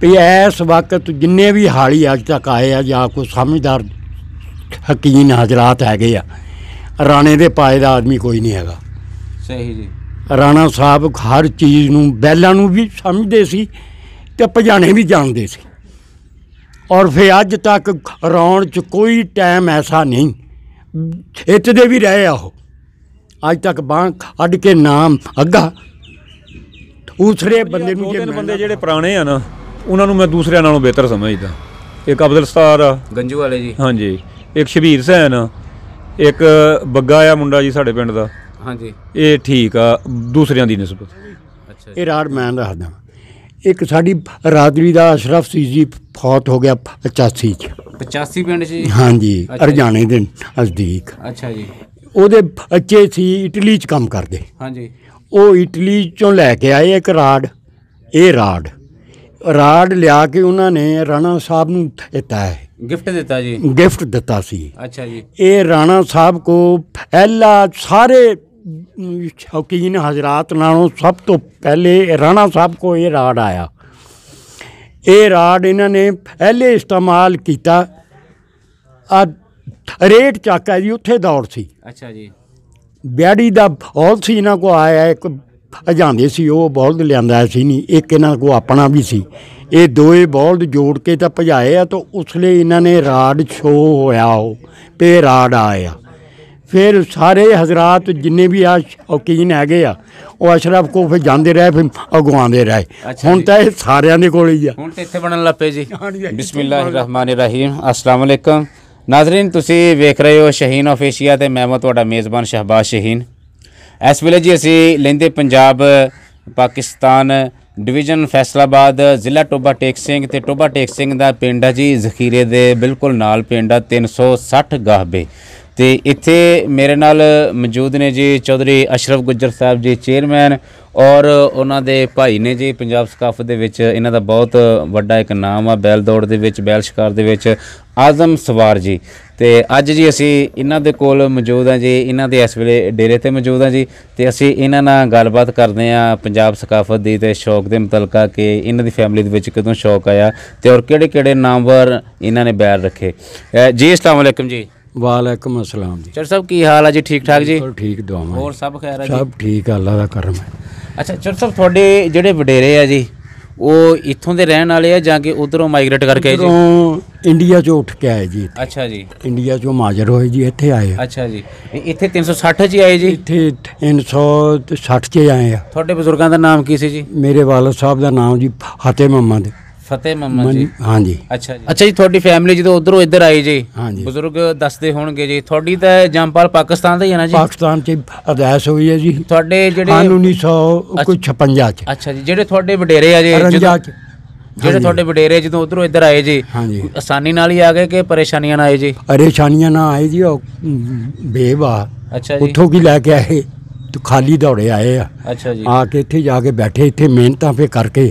ਵੀ ਇਸ ਵਕਤ ਜਿੰਨੇ ਵੀ ਹਾਲੀ ਅੱਜ ਤੱਕ ਆਏ ਆ ਜਾਂ ਕੋਈ ਸਮਝਦਾਰ ਹਕੀਨ ਹਜ਼ਰਤ ਹੈਗੇ ਆ ਰਾਣੇ ਦੇ ਪਾਏ ਦਾ ਆਦਮੀ ਕੋਈ ਨਹੀਂ ਹੈਗਾ ਸਹੀ ਜੀ ਰਾਣਾ ਸਾਹਿਬ ਹਰ ਚੀਜ਼ ਨੂੰ ਬੈਲਾਂ ਨੂੰ ਵੀ ਸਮਝਦੇ ਸੀ ਤੇ ਭਜਾਣੇ ਵੀ ਜਾਣਦੇ ਸੀ ਔਰ ਫੇ ਅੱਜ ਤੱਕ ਰੌਣ ਚ ਕੋਈ ਟਾਈਮ ਐਸਾ ਨਹੀਂ ਇੱਥੇ ਦੇ ਵੀ ਰਹੇ ਆ ਉਹ ਅੱਜ ਤੱਕ ਬਾਹ ਅੱਡ ਕੇ ਨਾਮ ਅੱਗਾ ਉਸਰੇ ਬੰਦੇ ਨੂੰ ਜਿਹੜੇ ਬੰਦੇ ਜਿਹੜੇ ਪੁਰਾਣੇ ਆ ਨਾ ਉਹਨਾਂ ਨੂੰ ਮੈਂ ਦੂਸਰਿਆਂ ਨਾਲੋਂ ਬਿਹਤਰ ਸਮਝਦਾ ਇੱਕ ਅਬਦੁਲ ਸਤਾਰ ਗੰਜੂ ਵਾਲੇ ਜੀ ਹਾਂਜੀ ਇੱਕ ਸ਼ਬੀਰ ਸੈਨ ਇੱਕ ਬੱਗਾ ਆ ਮੁੰਡਾ ਜੀ ਸਾਡੇ ਪਿੰਡ ਦਾ ਹਾਂਜੀ ਇਹ ਠੀਕ ਆ ਦੂਸਰਿਆਂ ਦੀ ਨਿਸਬਤ ਅੱਛਾ ਇਹ ਰਾੜ ਮੈਂ ਦੱਸਦਾ ਇੱਕ ਸਾਡੀ ਰਾਦਰੀ ਦਾ ਅਸ਼ਰਫ ਸੀ ਜੀ ਫੌਤ ਹੋ ਗਿਆ 85 ਚ 85 ਪਿੰਡ ਚ ਜੀ ਹਾਂਜੀ ਅਰਜਾਣੇ ਦੇ ਅਸਦੀਕ ਅੱਛਾ ਜੀ ਉਹਦੇ ਬੱਚੇ ਸੀ ਇਟਲੀ ਚ ਕੰਮ ਕਰਦੇ ਹਾਂਜੀ ਉਹ ਇਟਲੀ ਚੋਂ ਲੈ ਕੇ ਆਏ ਇੱਕ ਰਾੜ ਇਹ ਰਾੜ ਰਾਡ ਲਿਆ ਕੇ ਉਹਨਾਂ ਨੇ ਰਾਣਾ ਸਾਹਿਬ ਨੂੰ ਦਿੱਤਾ ਹੈ ਗਿਫਟ ਦਿੱਤਾ ਜੀ ਗਿਫਟ ਦਿੱਤਾ ਸੀ ਅੱਛਾ ਜੀ ਇਹ ਰਾਣਾ ਸਾਹਿਬ ਕੋ ਪਹਿਲਾ ਸਾਰੇ ਸ਼ੌਕੀਨ ਹਜ਼ਰਤ ਨਾਲੋਂ ਸਭ ਤੋਂ ਪਹਿਲੇ ਰਾਣਾ ਸਾਹਿਬ ਕੋ ਇਹ ਰਾਡ ਆਇਆ ਇਹ ਰਾਡ ਇਹਨਾਂ ਨੇ ਪਹਿਲੇ ਇਸਤੇਮਾਲ ਕੀਤਾ ਆ ਰੇਟ ਚੱਕਾ ਜੀ ਉੱਥੇ ਦੌੜ ਸੀ ਅੱਛਾ ਜੀ ਬਿਆੜੀ ਦਾ ਹੌਲ ਸੀ ਇਹਨਾਂ ਕੋ ਆਇਆ ਇੱਕ ਅਜਾਂਦੇ ਸੀ ਉਹ ਬੌਲਦ ਲਿਆਂਦਾ ਸੀ ਨਹੀਂ ਇੱਕ ਇਹਨਾਂ ਕੋ ਆਪਣਾ ਵੀ ਸੀ ਇਹ ਦੋਏ ਬੌਲਦ ਜੋੜ ਕੇ ਤਾਂ ਭਜਾਏ ਆ ਤਾਂ ਉਸਲੇ ਇਹਨਾਂ ਨੇ ਰਾੜ ਸ਼ੋ ਹੋਇਆ ਉਹ ਤੇ ਰਾੜ ਆਇਆ ਫਿਰ ਸਾਰੇ ਹਜ਼ਰਤ ਜਿੰਨੇ ਵੀ ਆ ਸ਼ੌਕੀਨ ਹੈਗੇ ਆ ਉਹ ਅਸ਼ਰਫ ਕੋ ਫਿਰ ਜਾਂਦੇ ਰਹੇ ਫਿਰ ਅਗਵਾਉਂਦੇ ਰਹੇ ਹੁਣ ਤਾਂ ਇਹ ਸਾਰਿਆਂ ਦੇ ਕੋਲ ਹੀ ਆ ਹੁਣ ਤੇ ਇੱਥੇ ਬਣਨ ਲੱਪੇ ਜੀ ਬਿਸਮਿਲ੍ਲਾਹਿਰ ਰਹਿਮਾਨਿਰ ਰਹੀਮ ਅਸਲਾਮ ਅਲੈਕਮ ਨਾਜ਼ਰੀਨ ਤੁਸੀਂ ਵੇਖ ਰਹੇ ਹੋ ਸ਼ਹੀਨ ਆਫੀਸ਼ੀਆ ਤੇ ਮੈਂ ਤੁਹਾਡਾ ਮੇਜ਼ਬਾਨ ਸ਼ਹਬਾਜ਼ ਸ਼ਹੀਨ ਇਸ ਵੇਲੇ ਜੀ ਅਸੀਂ ਲੈਂਦੇ ਪੰਜਾਬ ਪਾਕਿਸਤਾਨ ਡਿਵੀਜ਼ਨ ਫੈਸਲਾਬਾਦ ਜ਼ਿਲ੍ਹਾ ਟੋਬਾ ਟੇਕ ਸਿੰਘ ਤੇ ਟੋਬਾ ਟੇਕ ਸਿੰਘ ਦਾ ਪਿੰਡ ਹੈ ਜੀ ਜ਼ਖੀਰੇ ਦੇ ਬਿਲਕੁਲ ਨਾਲ ਪਿੰਡ ਹੈ 360 ਗਾਹਬੇ ਤੇ ਇੱਥੇ ਮੇਰੇ ਨਾਲ ਮੌਜੂਦ ਨੇ ਜੀ ਚੌਧਰੀ ਅਸ਼ਰਫ ਗੁੱਜਰ ਸਾਹਿਬ ਜੀ ਚੇਅਰਮੈਨ ਔਰ ਉਹਨਾਂ ਦੇ ਭਾਈ ਨੇ ਜੀ ਪੰਜਾਬ ਸਕਾਫ ਦੇ ਵਿੱਚ ਇਹਨਾਂ ਦਾ ਬਹੁਤ ਵੱਡਾ ਇੱਕ ਨਾਮ ਆ ਬੈਲ ਦੌੜ ਦੇ ਵਿੱਚ ਬੈਲ ਸ਼ਿਕਾਰ ਦੇ ਵਿੱਚ ਆਜ਼ਮ ਸਵਾਰ ਜੀ ਤੇ ਅੱਜ ਜੀ ਅਸੀਂ ਇਹਨਾਂ ਦੇ ਕੋਲ ਮੌਜੂਦ ਆ ਜੀ ਇਹਨਾਂ ਦੇ ਇਸ ਵੇਲੇ ਡੇਰੇ ਤੇ ਮੌਜੂਦ ਆ ਜੀ ਤੇ ਅਸੀਂ ਇਹਨਾਂ ਨਾਲ ਗੱਲਬਾਤ ਕਰਦੇ ਆ ਪੰਜਾਬ ਸਕਾਫਤ ਦੀ ਤੇ ਸ਼ੌਕ ਦੇ ਮਤਲਕਾ ਕਿ ਇਹਨਾਂ ਦੀ ਫੈਮਿਲੀ ਦੇ ਵਿੱਚ ਕਿਦੋਂ ਸ਼ੌਕ ਆਇਆ ਤੇ ਔਰ ਕਿਹੜੇ ਕਿਹੜੇ ਨਾਮਵਰ ਇਹਨਾਂ ਨੇ ਬੈਲ ਰੱਖੇ ਜੀ ਅਸਲਾਮੁਅਲੈਕਮ ਜੀ ਵਾਲੇਕਮ ਅਸਲਾਮ ਜੀ ਚਰ ਸਾਹਿਬ ਕੀ ਹਾਲ ਹੈ ਜੀ ਠੀਕ ਠਾਕ ਜੀ ਬਿਲਕੁਲ ਠੀਕ ਦੁਆਵਾਂ ਹੋਰ ਸਭ ਖੈਰ ਹੈ ਜੀ ਸਭ ਠੀਕ ਹੈ ਅੱਲਾ ਦਾ ਕਰਮ ਹੈ ਅੱਛਾ ਚਰ ਸਾਹਿਬ ਤੁਹਾਡੇ ਜਿਹੜੇ ਵਡੇਰੇ ਆ ਜੀ ਉਹ ਇੱਥੋਂ ਦੇ ਰਹਿਣ ਵਾਲੇ ਆ ਜਾਂ ਕਿ ਉਧਰੋਂ ਮਾਈਗ੍ਰੇਟ ਕਰਕੇ ਆਏ ਜੀ ਉਹ ਇੰਡੀਆ ਚੋਂ ਉੱਠ ਕੇ ਆਏ ਜੀ ਅੱਛਾ ਜੀ ਇੰਡੀਆ ਚੋਂ ਮਾਜਰ ਹੋਏ ਜੀ ਇੱਥੇ ਆਏ ਅੱਛਾ ਜੀ ਇੱਥੇ 360 ਚ ਆਏ ਜੀ ਇੱਥੇ 360 ਚ ਆਏ ਆ ਤੁਹਾਡੇ ਬਜ਼ੁਰਗਾਂ ਦਾ ਨਾਮ ਕੀ ਸੀ ਜੀ ਮੇਰੇ ਵਾਲਦ ਸਾਹਿਬ ਦਾ ਨਾਮ ਜੀ ਫਤਿਹ ਮਮਾ ਦੇ ਫਤਿਹ ਮਮਾ ਜੀ ਹਾਂਜੀ ਅੱਛਾ ਜੀ ਅੱਛਾ ਜੀ ਤੁਹਾਡੀ ਫੈਮਿਲੀ ਜਦੋਂ ਉਧਰੋਂ ਇੱਧਰ ਆਈ ਜੀ ਬਜ਼ੁਰਗ ਦੱਸਦੇ ਹੋਣਗੇ ਜੀ ਤੁਹਾਡੀ ਤਾਂ ਜੰਪਾਲ ਪਾਕਿਸਤਾਨ ਦਾ ਹੀ ਹੈ ਨਾ ਜੀ ਪਾਕਿਸਤਾਨ 'ਚ ਅਦਾਇਸ ਹੋਈ ਹੈ ਜੀ ਤੁਹਾਡੇ ਜਿਹੜੇ 1900 ਕੋਈ 56 'ਚ ਅੱਛਾ ਜੀ ਜਿਹੜੇ ਤੁਹਾਡੇ ਵਡੇਰੇ ਆ ਜੀ ਰੰਜਾ ਜਿਹੜੇ ਤੁਹਾਡੇ ਵਡੇਰੇ ਜਦੋਂ ਉਧਰੋਂ ਇੱਧਰ ਆਏ ਜੀ ਆਸਾਨੀ ਨਾਲ ਹੀ ਆ ਗਏ ਕਿ ਪਰੇਸ਼ਾਨੀਆਂ ਨਾ ਆਏ ਜੀ ਪਰੇਸ਼ਾਨੀਆਂ ਨਾ ਆਏ ਜੀ ਉਹ ਬੇਵਾ ਅੱਛਾ ਜੀ ਉੱਥੋਂ ਕੀ ਲੈ ਕੇ ਆਏ ਤੂੰ ਖਾਲੀ ਦੌੜੇ ਆਏ ਆ ਅੱਛਾ ਜੀ ਆ ਕੇ ਇੱਥੇ ਜਾ ਕੇ ਬੈਠੇ ਇੱਥੇ ਮਿਹਨਤਾਂ ਫੇ ਕਰਕੇ